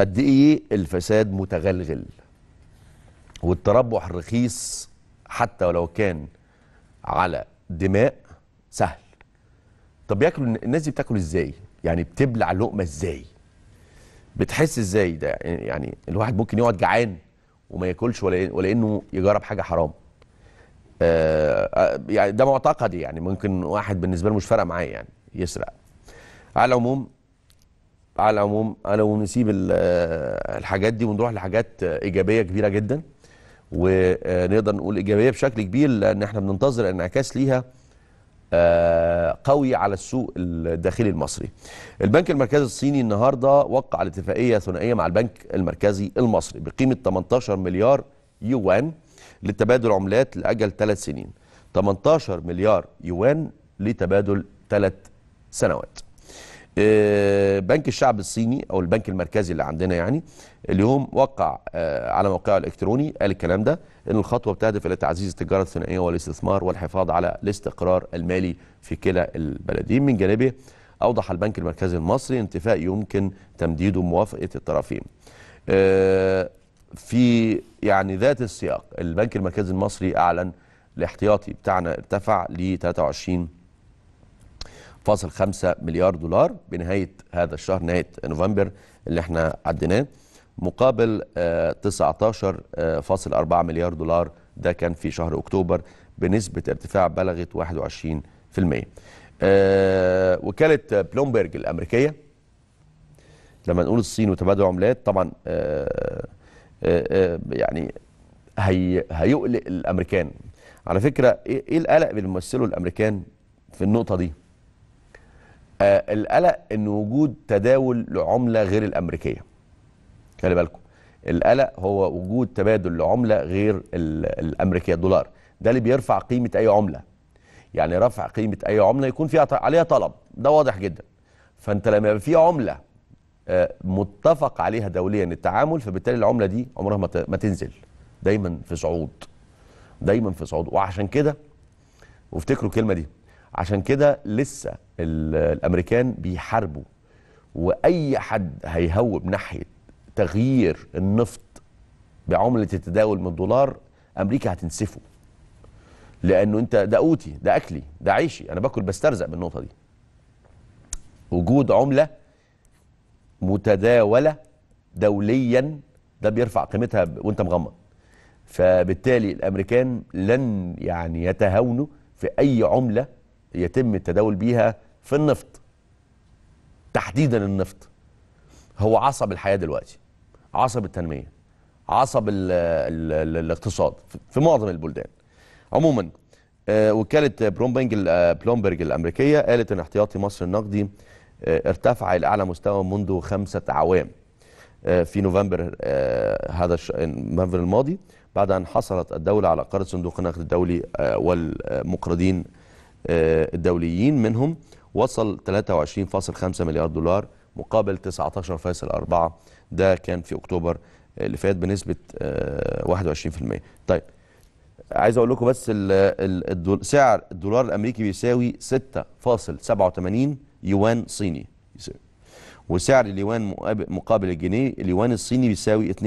قد إيه الفساد متغلغل والتربح الرخيص حتى ولو كان على دماء سهل طب ياكلوا الناس دي بتاكل ازاي يعني بتبلع لقمه ازاي بتحس ازاي ده يعني الواحد ممكن يقعد جعان وما ياكلش ولا ولا انه يجرب حاجه حرام آه، آه، يعني ده معتقدي يعني ممكن واحد بالنسبه له مش فارقه معايا يعني يسرق على العموم على العموم على العموم نسيب آه، الحاجات دي ونروح لحاجات ايجابيه كبيره جدا ونقدر نقول ايجابيه بشكل كبير لان احنا بننتظر انعكاس ليها قوي على السوق الداخلي المصري. البنك المركزي الصيني النهارده وقع الاتفاقيه اتفاقيه ثنائيه مع البنك المركزي المصري بقيمه 18 مليار يوان لتبادل عملات لأجل ثلاث سنين 18 مليار يوان لتبادل ثلاث سنوات آه، بنك الشعب الصيني او البنك المركزي اللي عندنا يعني اليوم وقع آه، على موقعه الالكتروني قال الكلام ده ان الخطوه بتهدف الى تعزيز التجاره الثنائيه والاستثمار والحفاظ على الاستقرار المالي في كلا البلدين من جانبه اوضح البنك المركزي المصري انتفاء يمكن تمديده موافقه الطرفين آه، في يعني ذات السياق البنك المركزي المصري أعلن الاحتياطي بتاعنا ارتفع ل 23 فاصل 5 مليار دولار بنهاية هذا الشهر نهاية نوفمبر اللي احنا عديناه مقابل 19.4 آه، آه، مليار دولار ده كان في شهر أكتوبر بنسبة ارتفاع بلغت 21% أه وكالة بلومبرج الأمريكية لما نقول الصين وتبادل عملات طبعا أه آه، آه، يعني هي هيقلق الامريكان على فكره ايه, إيه القلق اللي بيمثله الامريكان في النقطه دي آه القلق ان وجود تداول لعمله غير الامريكيه خلي بالكم القلق هو وجود تبادل لعمله غير الامريكيه الدولار ده اللي بيرفع قيمه اي عمله يعني رفع قيمه اي عمله يكون فيها عليها طلب ده واضح جدا فانت لما يبقى في عمله آه، متفق عليها دوليا التعامل فبالتالي العمله دي عمرها ما تنزل دايما في صعود دايما في صعود وعشان كده وافتكروا الكلمه دي عشان كده لسه الامريكان بيحاربوا واي حد هيهوب ناحيه تغيير النفط بعمله التداول من الدولار امريكا هتنسفه لانه انت ده قوتي ده اكلي ده عيشي انا باكل بسترزق من النقطه دي وجود عمله متداوله دوليا ده بيرفع قيمتها وانت مغمض فبالتالي الامريكان لن يعني يتهاونوا في اي عمله يتم التداول بيها في النفط تحديدا النفط هو عصب الحياه دلوقتي عصب التنميه عصب الـ الـ الـ الاقتصاد في معظم البلدان عموما آه، وكاله بلومبنج آه، بلومبرج الامريكيه قالت ان احتياطي مصر النقدي آه، ارتفع إلى أعلى مستوى منذ خمسة أعوام آه، في نوفمبر آه، هذا نوفمبر الماضي بعد أن حصلت الدولة على قرض صندوق النقد الدولي والمقرضين الدوليين منهم وصل 23.5 مليار دولار مقابل 19.4 ده كان في أكتوبر اللي فات بنسبة 21% طيب عايز أقول لكم بس سعر الدولار الأمريكي بيساوي 6.87 يوان صيني وسعر اليوان مقابل الجنيه اليوان الصيني بيساوي 2.53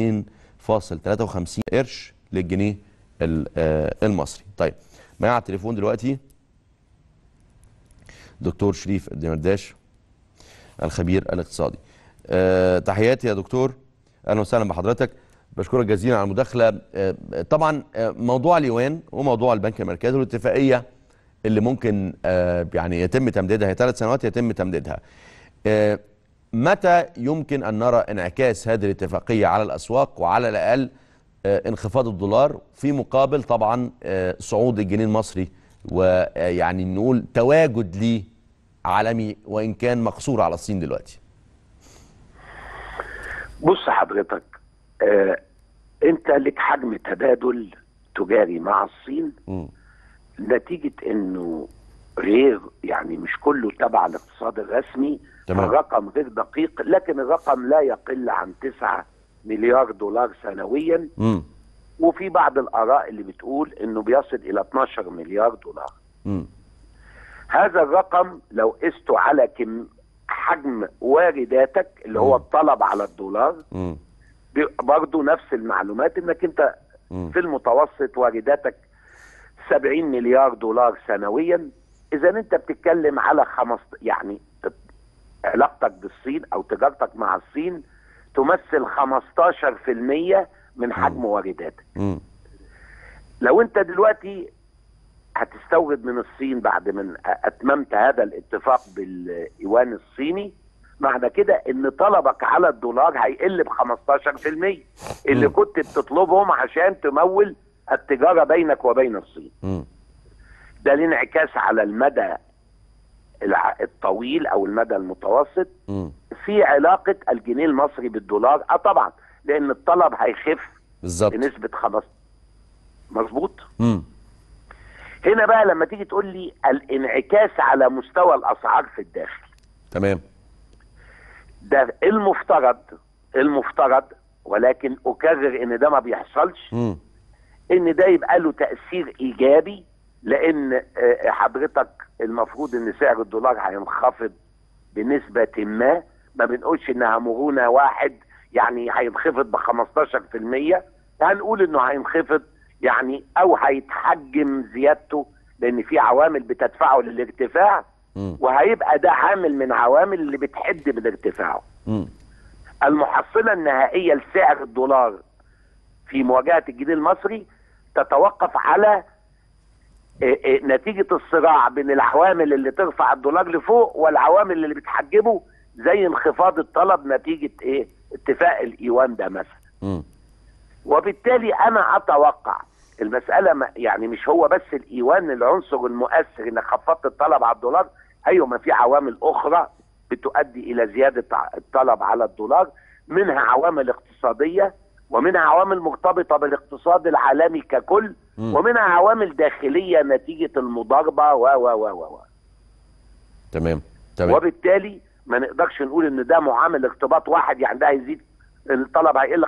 قرش للجنيه آه، المصري طيب معايا على التليفون دلوقتي دكتور شريف الدمرداش الخبير الاقتصادي أه تحياتي يا دكتور اهلا وسهلا بحضرتك بشكرك جزيلا على المداخله أه طبعا آه، موضوع اليوان وموضوع البنك المركزي والاتفاقيه اللي ممكن آه، يعني يتم تمديدها هي ثلاث سنوات يتم تمديدها آه، متى يمكن أن نرى انعكاس هذه الاتفاقية على الأسواق وعلى الأقل آه، انخفاض الدولار في مقابل طبعا صعود الجنيه المصري ويعني نقول تواجد ليه عالمي وإن كان مقصور على الصين دلوقتي بص حضرتك آه انت لك حجم تبادل تجاري مع الصين م. نتيجه انه غير يعني مش كله تبع الاقتصاد الرسمي تمام. الرقم غير دقيق لكن الرقم لا يقل عن 9 مليار دولار سنويا مم. وفي بعض الاراء اللي بتقول انه بيصل الى 12 مليار دولار مم. هذا الرقم لو قسته على كم حجم وارداتك اللي هو الطلب على الدولار برضه نفس المعلومات انك انت في المتوسط وارداتك 70 مليار دولار سنويا اذا انت بتتكلم على خمس يعني علاقتك بالصين او تجارتك مع الصين تمثل 15% من حجم وارداتك لو انت دلوقتي هتستورد من الصين بعد من اتممت هذا الاتفاق بالايوان الصيني معنى كده ان طلبك على الدولار هيقل ب 15% اللي كنت بتطلبهم عشان تمول التجاره بينك وبين الصين م. ده الانعكاس على المدى الطويل او المدى المتوسط م. في علاقه الجنيه المصري بالدولار اه طبعا لان الطلب هيخف بالظبط بنسبه 15 مظبوط هنا بقى لما تيجي تقول لي الانعكاس على مستوى الاسعار في الداخل تمام ده المفترض المفترض ولكن اكرر ان ده ما بيحصلش م. ان ده يبقى له تاثير ايجابي لان آه، حضرتك المفروض ان سعر الدولار هينخفض بنسبه ما ما بنقولش انها مرونه واحد يعني هينخفض ب 15% هنقول انه هينخفض يعني او هيتحجم زيادته لان في عوامل بتدفعه للارتفاع وهيبقى ده عامل من عوامل اللي بتحد من ارتفاعه المحصله النهائيه لسعر الدولار في مواجهه الجنيه المصري تتوقف على إيه، إيه، نتيجة الصراع بين العوامل اللي ترفع الدولار لفوق والعوامل اللي بتحجبه زي انخفاض الطلب نتيجة ايه اتفاق الايوان ده مثلا وبالتالي انا اتوقع المسألة يعني مش هو بس الايوان العنصر المؤثر انك خفضت الطلب على الدولار ايوه ما في عوامل اخرى بتؤدي الى زيادة الطلب على الدولار منها عوامل اقتصادية ومنها عوامل مرتبطه بالاقتصاد العالمي ككل ومنها عوامل داخليه نتيجه المضاربه و و و و تمام تمام وبالتالي ما نقدرش نقول ان ده معامل ارتباط واحد يعني ده هيزيد الطلب هيقل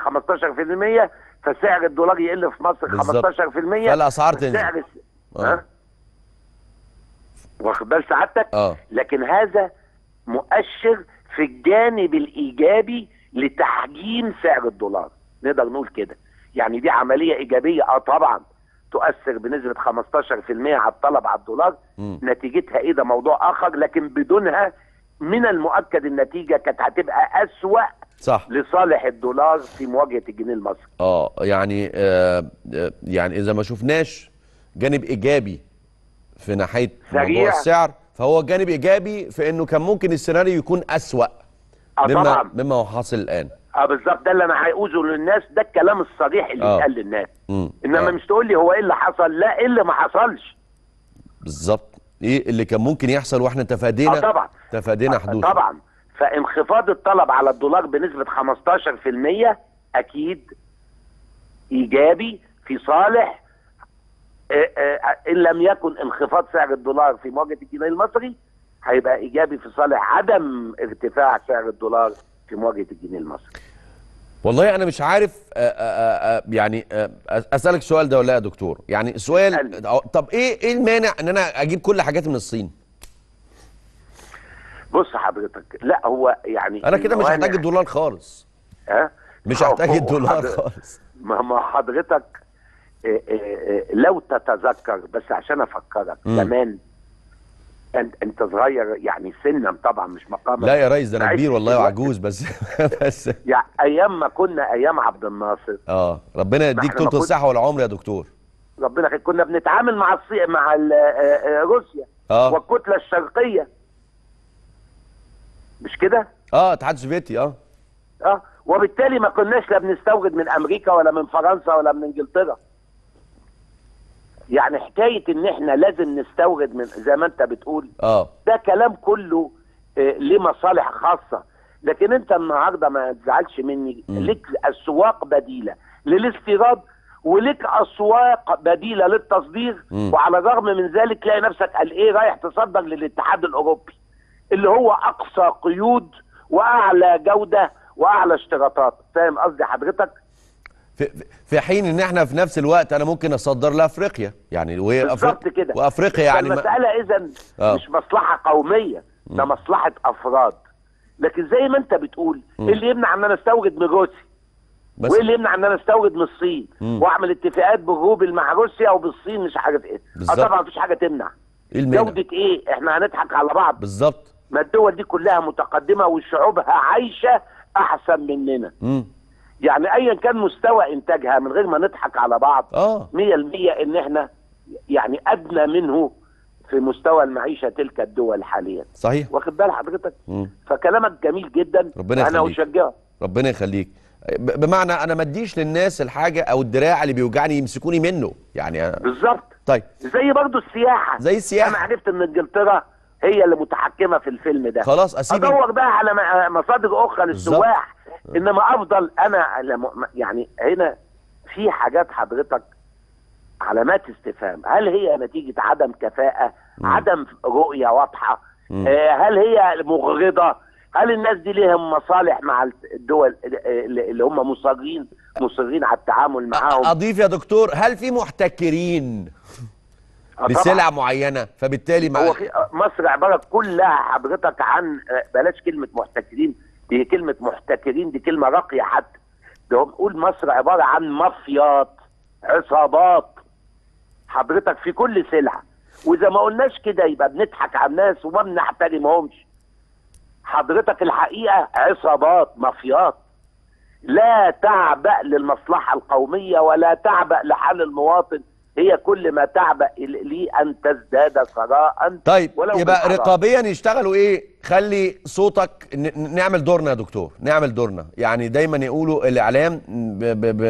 15% فسعر الدولار يقل في مصر بالزبط. 15% فالاسعار تنزل آه. ها واخد بال سعادتك آه. لكن هذا مؤشر في الجانب الايجابي لتحجيم سعر الدولار نقدر نقول كده يعني دي عمليه ايجابيه اه طبعا تؤثر بنسبه 15% على الطلب على الدولار م. نتيجتها ايه ده موضوع اخر لكن بدونها من المؤكد النتيجه كانت هتبقى اسوا صح لصالح الدولار في مواجهه الجنيه المصري اه يعني آه, آه، يعني اذا ما شفناش جانب ايجابي في ناحيه موضوع السعر فهو جانب ايجابي في انه كان ممكن السيناريو يكون اسوا آه، مما, مما هو حاصل الان اه بالظبط ده اللي انا هيؤذه للناس ده الكلام الصريح اللي اتقال آه. للناس انما آه. مش تقول لي هو ايه اللي حصل لا ايه اللي ما حصلش بالظبط ايه اللي كان ممكن يحصل واحنا تفادينا آه طبعا تفادينا آه، حدوثه طبعا فانخفاض الطلب على الدولار بنسبه 15% اكيد ايجابي في صالح ان لم يكن انخفاض سعر الدولار في مواجهه الجنيه المصري هيبقى ايجابي في صالح عدم ارتفاع سعر الدولار في مواجهه الجنيه المصري والله انا مش عارف آآ آه، آآ آه، آه، يعني آآ اسالك السؤال ده ولا يا دكتور يعني سؤال طب ايه ايه المانع ان انا اجيب كل حاجات من الصين بص حضرتك لا هو يعني انا كده مش هحتاج الدولار خالص ها مش هحتاج الدولار خالص ما حضرتك لو تتذكر بس عشان افكرك زمان انت صغير يعني سنا طبعا مش مقام لا يا ريس ده انا كبير والله وعجوز بس [LAUGHS] بس يعني ايام ما كنا ايام عبد الناصر اه ربنا يديك طول الصحه والعمر يا دكتور ربنا خير كنا بنتعامل مع الصي... مع آه، آه، روسيا آه. والكتله الشرقيه مش كده؟ اه الاتحاد السوفيتي اه اه وبالتالي ما كناش لا بنستورد من امريكا ولا من فرنسا ولا من انجلترا يعني حكايه ان احنا لازم نستورد من زي ما انت بتقول اه ده كلام كله آه، ليه مصالح خاصه لكن انت النهارده ما تزعلش مني ليك اسواق بديله للاستيراد وليك اسواق بديله للتصدير م. وعلى الرغم من ذلك تلاقي نفسك قال ايه رايح تصدر للاتحاد الاوروبي اللي هو اقصى قيود واعلى جوده واعلى اشتراطات فاهم قصدي حضرتك في حين ان احنا في نفس الوقت انا ممكن اصدر لافريقيا يعني وهي بالظبط كده وافريقيا يعني المساله اذا آه. مش مصلحه قوميه ده مصلحه افراد لكن زي ما انت بتقول ايه اللي يمنع ان انا استورد من روسيا بس وايه اللي يمنع ان انا استورد من الصين واعمل اتفاقات بالروبل مع روسيا او بالصين مش عارف ايه اه طبعا مفيش حاجه تمنع ايه جوده ايه احنا هنضحك على بعض بالظبط ما الدول دي كلها متقدمه وشعوبها عايشه احسن مننا مم. يعني ايا كان مستوى انتاجها من غير ما نضحك على بعض اه 100% ان احنا يعني ادنى منه في مستوى المعيشه تلك الدول حاليا صحيح واخد بال حضرتك مم. فكلامك جميل جدا ربنا انا اشجعه ربنا يخليك بمعنى انا ما اديش للناس الحاجه او الدراع اللي بيوجعني يمسكوني منه يعني بالظبط طيب زي برضه السياحه زي السياحه انا عرفت ان انجلترا هي اللي متحكمه في الفيلم ده خلاص اسيب ادور بقى على مصادر اخرى للسواح انما افضل انا يعني هنا في حاجات حضرتك علامات استفهام هل هي نتيجه عدم كفاءه عدم رؤيه واضحه آه، هل هي مغرضه هل الناس دي ليهم مصالح مع الدول اللي هم مصرين مصرين على التعامل معاهم اضيف يا دكتور هل في محتكرين آه، بسلع معينه فبالتالي مع آه، مصر عباره كلها حضرتك عن بلاش كلمه محتكرين دي كلمه محتكرين دي كلمه راقيه حتى ده بيقول مصر عباره عن مافيات عصابات حضرتك في كل سلعه واذا ما قلناش كده يبقى بنضحك على الناس وما بنحترمهمش حضرتك الحقيقه عصابات مافيات لا تعبأ للمصلحة القومية ولا تعبأ لحال المواطن هي كل ما تعبأ أن تزداد ثراء طيب ولو يبقى رقابيا يشتغلوا ايه خلي صوتك نعمل دورنا يا دكتور نعمل دورنا يعني دايما يقولوا الاعلام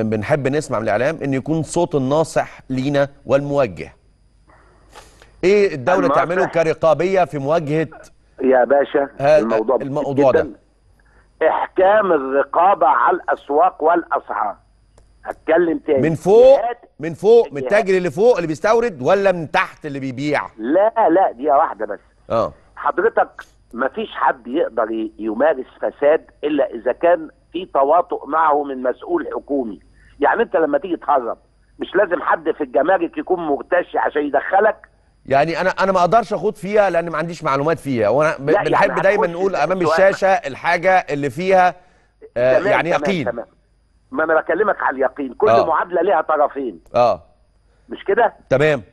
بنحب نسمع من الاعلام ان يكون صوت الناصح لينا والموجه ايه الدوله تعمله كرقابيه في مواجهه يا باشا الموضوع الموضوع ده احكام الرقابه على الاسواق والاسعار هتكلم تاني من فوق من فوق من التاجر اللي فوق اللي بيستورد ولا من تحت اللي بيبيع لا لا دي واحده بس اه حضرتك ما فيش حد يقدر يمارس فساد الا اذا كان في تواطؤ معه من مسؤول حكومي يعني انت لما تيجي تهرب مش لازم حد في الجمارك يكون مرتشي عشان يدخلك يعني انا انا ما اقدرش اخوض فيها لان ما عنديش معلومات فيها وانا بنحب يعني دايما نقول امام الشاشه الحاجه اللي فيها آه يعني يقين تمام. ما انا بكلمك على اليقين كل أوه. معادله ليها طرفين اه مش كده تمام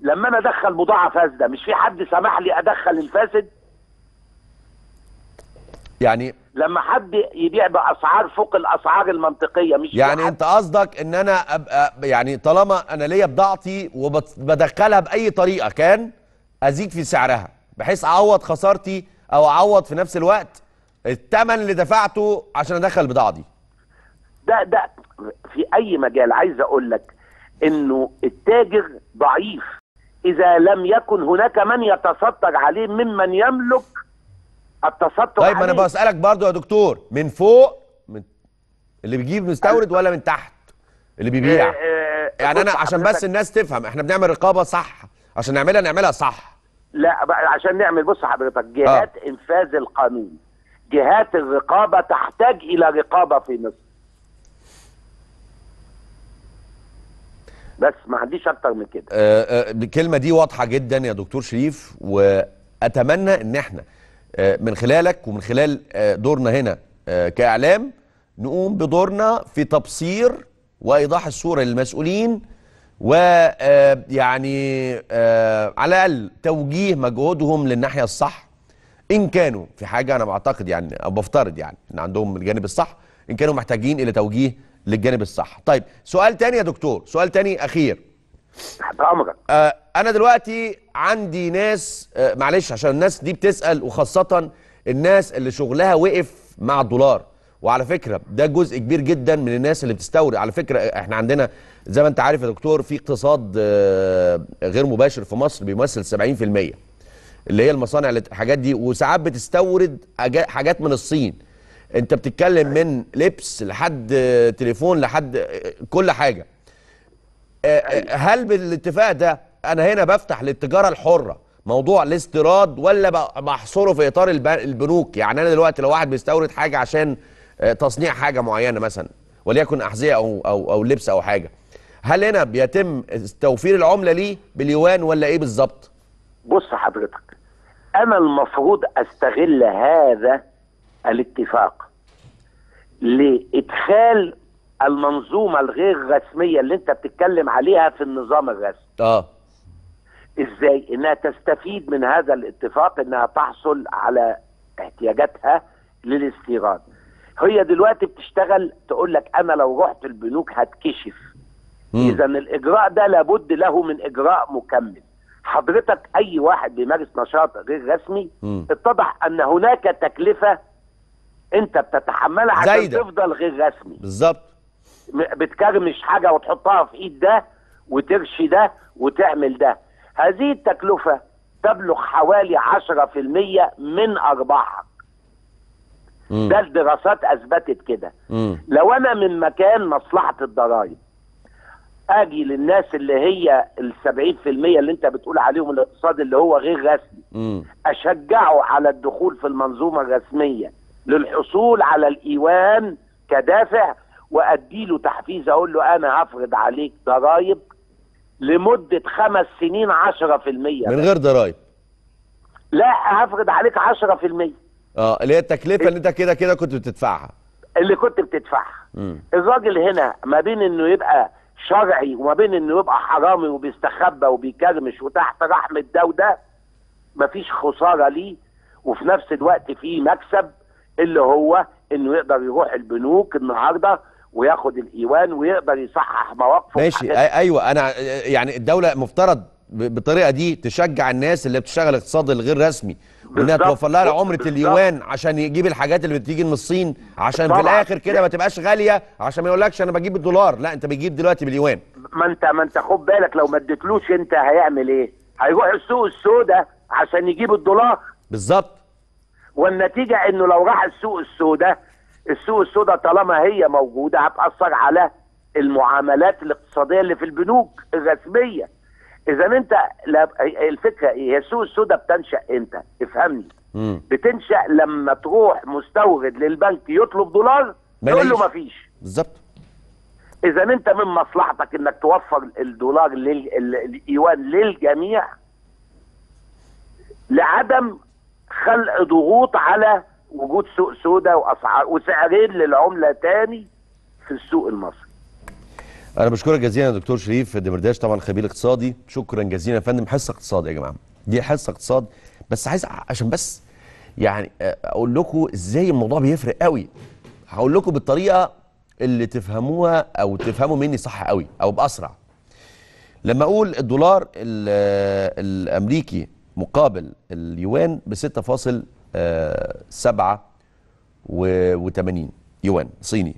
لما انا ادخل بضاعه فاسده مش في حد سمح لي ادخل الفاسد يعني لما حد يبيع باسعار فوق الاسعار المنطقيه مش يعني انت قصدك ان انا ابقى يعني طالما انا ليا بضاعتي وبدخلها باي طريقه كان ازيد في سعرها بحيث اعوض خسارتي او اعوض في نفس الوقت الثمن اللي دفعته عشان ادخل البضاعه دي ده ده في اي مجال عايز اقول لك انه التاجر ضعيف اذا لم يكن هناك من يتستر عليه ممن يملك التستر طيب ما انا بسالك برضو يا دكتور من فوق من اللي بيجيب مستورد ولا من تحت اللي بيبيع آه، آه، يعني انا عشان بس الناس تفهم احنا بنعمل رقابه صح عشان نعملها نعملها صح لا عشان نعمل بص حضرتك جهات آه. انفاذ القانون جهات الرقابه تحتاج الى رقابه في مصر بس ما عنديش اكتر من كده آه، آه، الكلمه دي واضحه جدا يا دكتور شريف واتمنى ان احنا آه، من خلالك ومن خلال دورنا هنا كاعلام نقوم بدورنا في تبصير وايضاح الصوره للمسؤولين ويعني على الاقل توجيه مجهودهم للناحيه الصح ان كانوا في حاجه انا بعتقد يعني او بفترض يعني ان عندهم الجانب الصح ان كانوا محتاجين الى توجيه للجانب الصح طيب سؤال تاني يا دكتور سؤال تاني اخير امرك آه انا دلوقتي عندي ناس آه معلش عشان الناس دي بتسال وخاصه الناس اللي شغلها وقف مع الدولار وعلى فكره ده جزء كبير جدا من الناس اللي بتستورد على فكره احنا عندنا زي ما انت عارف يا دكتور في اقتصاد آه غير مباشر في مصر بيمثل 70% اللي هي المصانع اللي الحاجات دي وساعات بتستورد حاجات من الصين انت بتتكلم من لبس لحد تليفون لحد كل حاجه آه، آه، هل بالاتفاق ده انا هنا بفتح للتجاره الحره موضوع الاستيراد ولا بحصره في اطار البنوك يعني انا دلوقتي لو واحد بيستورد حاجه عشان آه، تصنيع حاجه معينه مثلا وليكن احذيه او او او لبس او حاجه هل هنا بيتم توفير العمله ليه باليوان ولا ايه بالظبط بص حضرتك انا المفروض استغل هذا الاتفاق لادخال المنظومه الغير رسميه اللي انت بتتكلم عليها في النظام الرسمي اه ازاي انها تستفيد من هذا الاتفاق انها تحصل على احتياجاتها للاستيراد هي دلوقتي بتشتغل تقول لك انا لو رحت البنوك هتكشف اذا الاجراء ده لابد له من اجراء مكمل حضرتك اي واحد بيمارس نشاط غير رسمي اتضح ان هناك تكلفه انت بتتحملها عشان تفضل غير رسمي بالظبط بتكرمش حاجه وتحطها في ايد ده وترشي ده وتعمل ده هذه التكلفه تبلغ حوالي 10% من ارباحك ده الدراسات اثبتت كده لو انا من مكان مصلحه الضرائب اجي للناس اللي هي ال 70% اللي انت بتقول عليهم الاقتصاد اللي هو غير رسمي اشجعه على الدخول في المنظومه الرسميه للحصول على الايوان كدافع وادي له تحفيز اقول له انا هفرض عليك ضرائب لمده خمس سنين 10% من غير ضرائب لا هفرض عليك 10% اه اللي هي التكلفه اللي انت كده كده كنت بتدفعها اللي كنت بتدفعها مم. الراجل هنا ما بين انه يبقى شرعي وما بين انه يبقى حرامي وبيستخبى وبيكرمش وتحت رحمه ده وده مفيش خساره ليه وفي نفس الوقت في مكسب اللي هو انه يقدر يروح البنوك النهارده وياخد الايوان ويقدر يصحح مواقفه ماشي ايوه انا يعني الدوله مفترض بالطريقه دي تشجع الناس اللي بتشتغل اقتصاد الغير رسمي وانها توفر لها عمره اليوان عشان يجيب الحاجات اللي بتيجي من الصين عشان طبعا. في الاخر كده ما تبقاش غاليه عشان ما يقولكش انا بجيب الدولار لا انت بتجيب دلوقتي باليوان ما انت ما انت خد بالك لو ما اديتلوش انت هيعمل ايه؟ هيروح السوق السوداء عشان يجيب الدولار بالظبط والنتيجه انه لو راح السوق السوداء السوق السوداء طالما هي موجوده هتاثر على المعاملات الاقتصاديه اللي في البنوك الرسميه اذا انت الفكره ايه السوق السوداء بتنشا امتى افهمني بتنشا لما تروح مستورد للبنك يطلب دولار يقول له مفيش بالظبط اذا انت من مصلحتك انك توفر الدولار للايوان للجميع لعدم خلق ضغوط على وجود سوق سوداء واسعار وسعرين للعمله تاني في السوق المصري انا بشكرك جزيلا يا دكتور شريف دمرداش طبعا خبير اقتصادي شكرا جزيلا يا فندم حصه اقتصاد يا جماعه دي حصه اقتصاد بس عايز عشان بس يعني اقول لكم ازاي الموضوع بيفرق قوي هقول لكم بالطريقه اللي تفهموها او تفهموا مني صح قوي او باسرع لما اقول الدولار الامريكي مقابل اليوان ب 6.87 آه، يوان صيني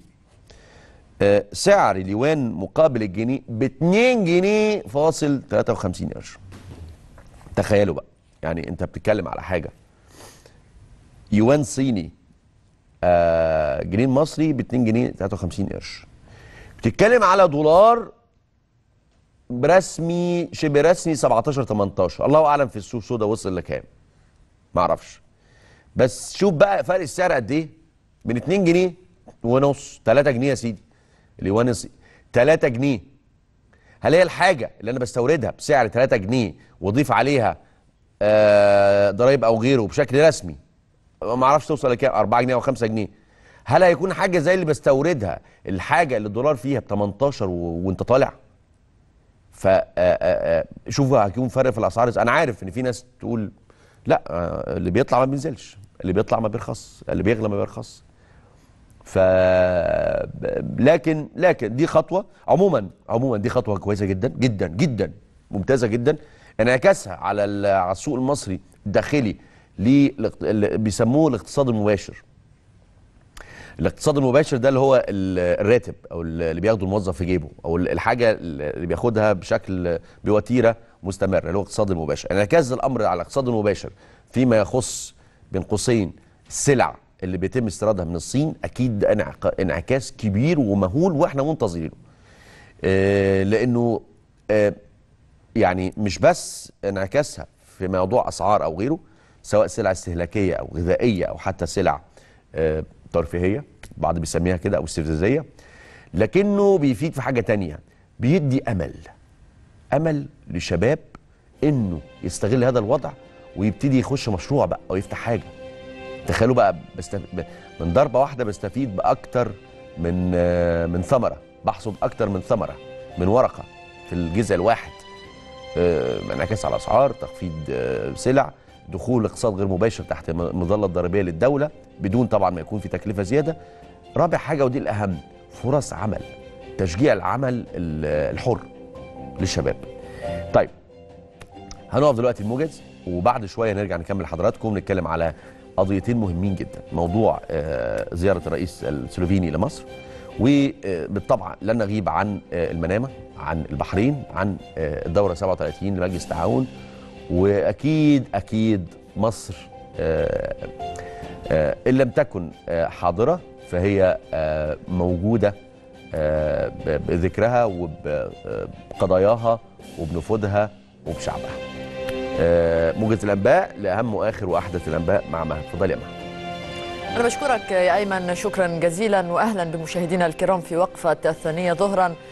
آه، سعر اليوان مقابل الجنيه ب 2 جنيه فاصل 53 قرش تخيلوا بقى يعني انت بتتكلم على حاجه يوان صيني آه، جنيه مصري ب 2 جنيه 53 قرش بتتكلم على دولار برسمي شبه رسمي 17 18 الله اعلم في السوق سودا وصل لكام ما اعرفش بس شوف بقى فرق السعر قد ايه من 2 جنيه ونص 3 جنيه يا سيدي اليوانسي 3 جنيه هل هي الحاجه اللي انا بستوردها بسعر 3 جنيه واضيف عليها آه ضرايب او غيره بشكل رسمي ما اعرفش توصل لكام 4 جنيه او 5 جنيه هل هيكون حاجه زي اللي بستوردها الحاجه اللي الدولار فيها ب 18 وانت طالع فشوفوا آه، آه، آه، هيكون فرق في الاسعار انا عارف ان في ناس تقول لا اللي بيطلع ما بينزلش اللي بيطلع ما بيرخص اللي بيغلى ما بيرخص ف لكن لكن دي خطوه عموما عموما دي خطوه كويسه جدا جدا جدا ممتازه جدا انعكاسها على على السوق المصري الداخلي اللي بيسموه الاقتصاد المباشر الاقتصاد المباشر ده اللي هو الراتب او اللي بياخده الموظف في جيبه او الحاجه اللي بياخدها بشكل بوتيره مستمره اللي هو الاقتصاد المباشر انعكاس الامر على الاقتصاد المباشر فيما يخص بين قوسين السلع اللي بيتم استيرادها من الصين اكيد انعكاس كبير ومهول واحنا منتظرينه آه، لانه آه، يعني مش بس انعكاسها في موضوع اسعار او غيره سواء سلع استهلاكيه او غذائيه او حتى سلع آه، ترفيهيه بعض بيسميها كده او استفزازيه لكنه بيفيد في حاجه تانية بيدي امل امل لشباب انه يستغل هذا الوضع ويبتدي يخش مشروع بقى او يفتح حاجه تخيلوا بقى بستف... من ضربه واحده بستفيد باكتر من من ثمره بحصد اكتر من ثمره من ورقه في الجزء الواحد انعكاس آه، على اسعار تخفيض آه، سلع دخول اقتصاد غير مباشر تحت المظله الضريبيه للدوله بدون طبعا ما يكون في تكلفه زياده رابع حاجه ودي الاهم فرص عمل تشجيع العمل الحر للشباب طيب هنقف دلوقتي الموجز وبعد شويه نرجع نكمل حضراتكم نتكلم على قضيتين مهمين جدا موضوع آه، زياره الرئيس السلوفيني لمصر وبالطبع آه، لن نغيب عن آه، المنامه عن البحرين عن الدوره 37 لمجلس التعاون واكيد اكيد مصر آه، آه، ان لم تكن آه، حاضره فهي موجوده بذكرها وبقضاياها وبنفوذها وبشعبها. موجة الأنباء لأهم وآخر وأحدث الأنباء مع مها، تفضل يا مها. أنا بشكرك يا أيمن شكرا جزيلا وأهلا بمشاهدينا الكرام في وقفة الثانية ظهرا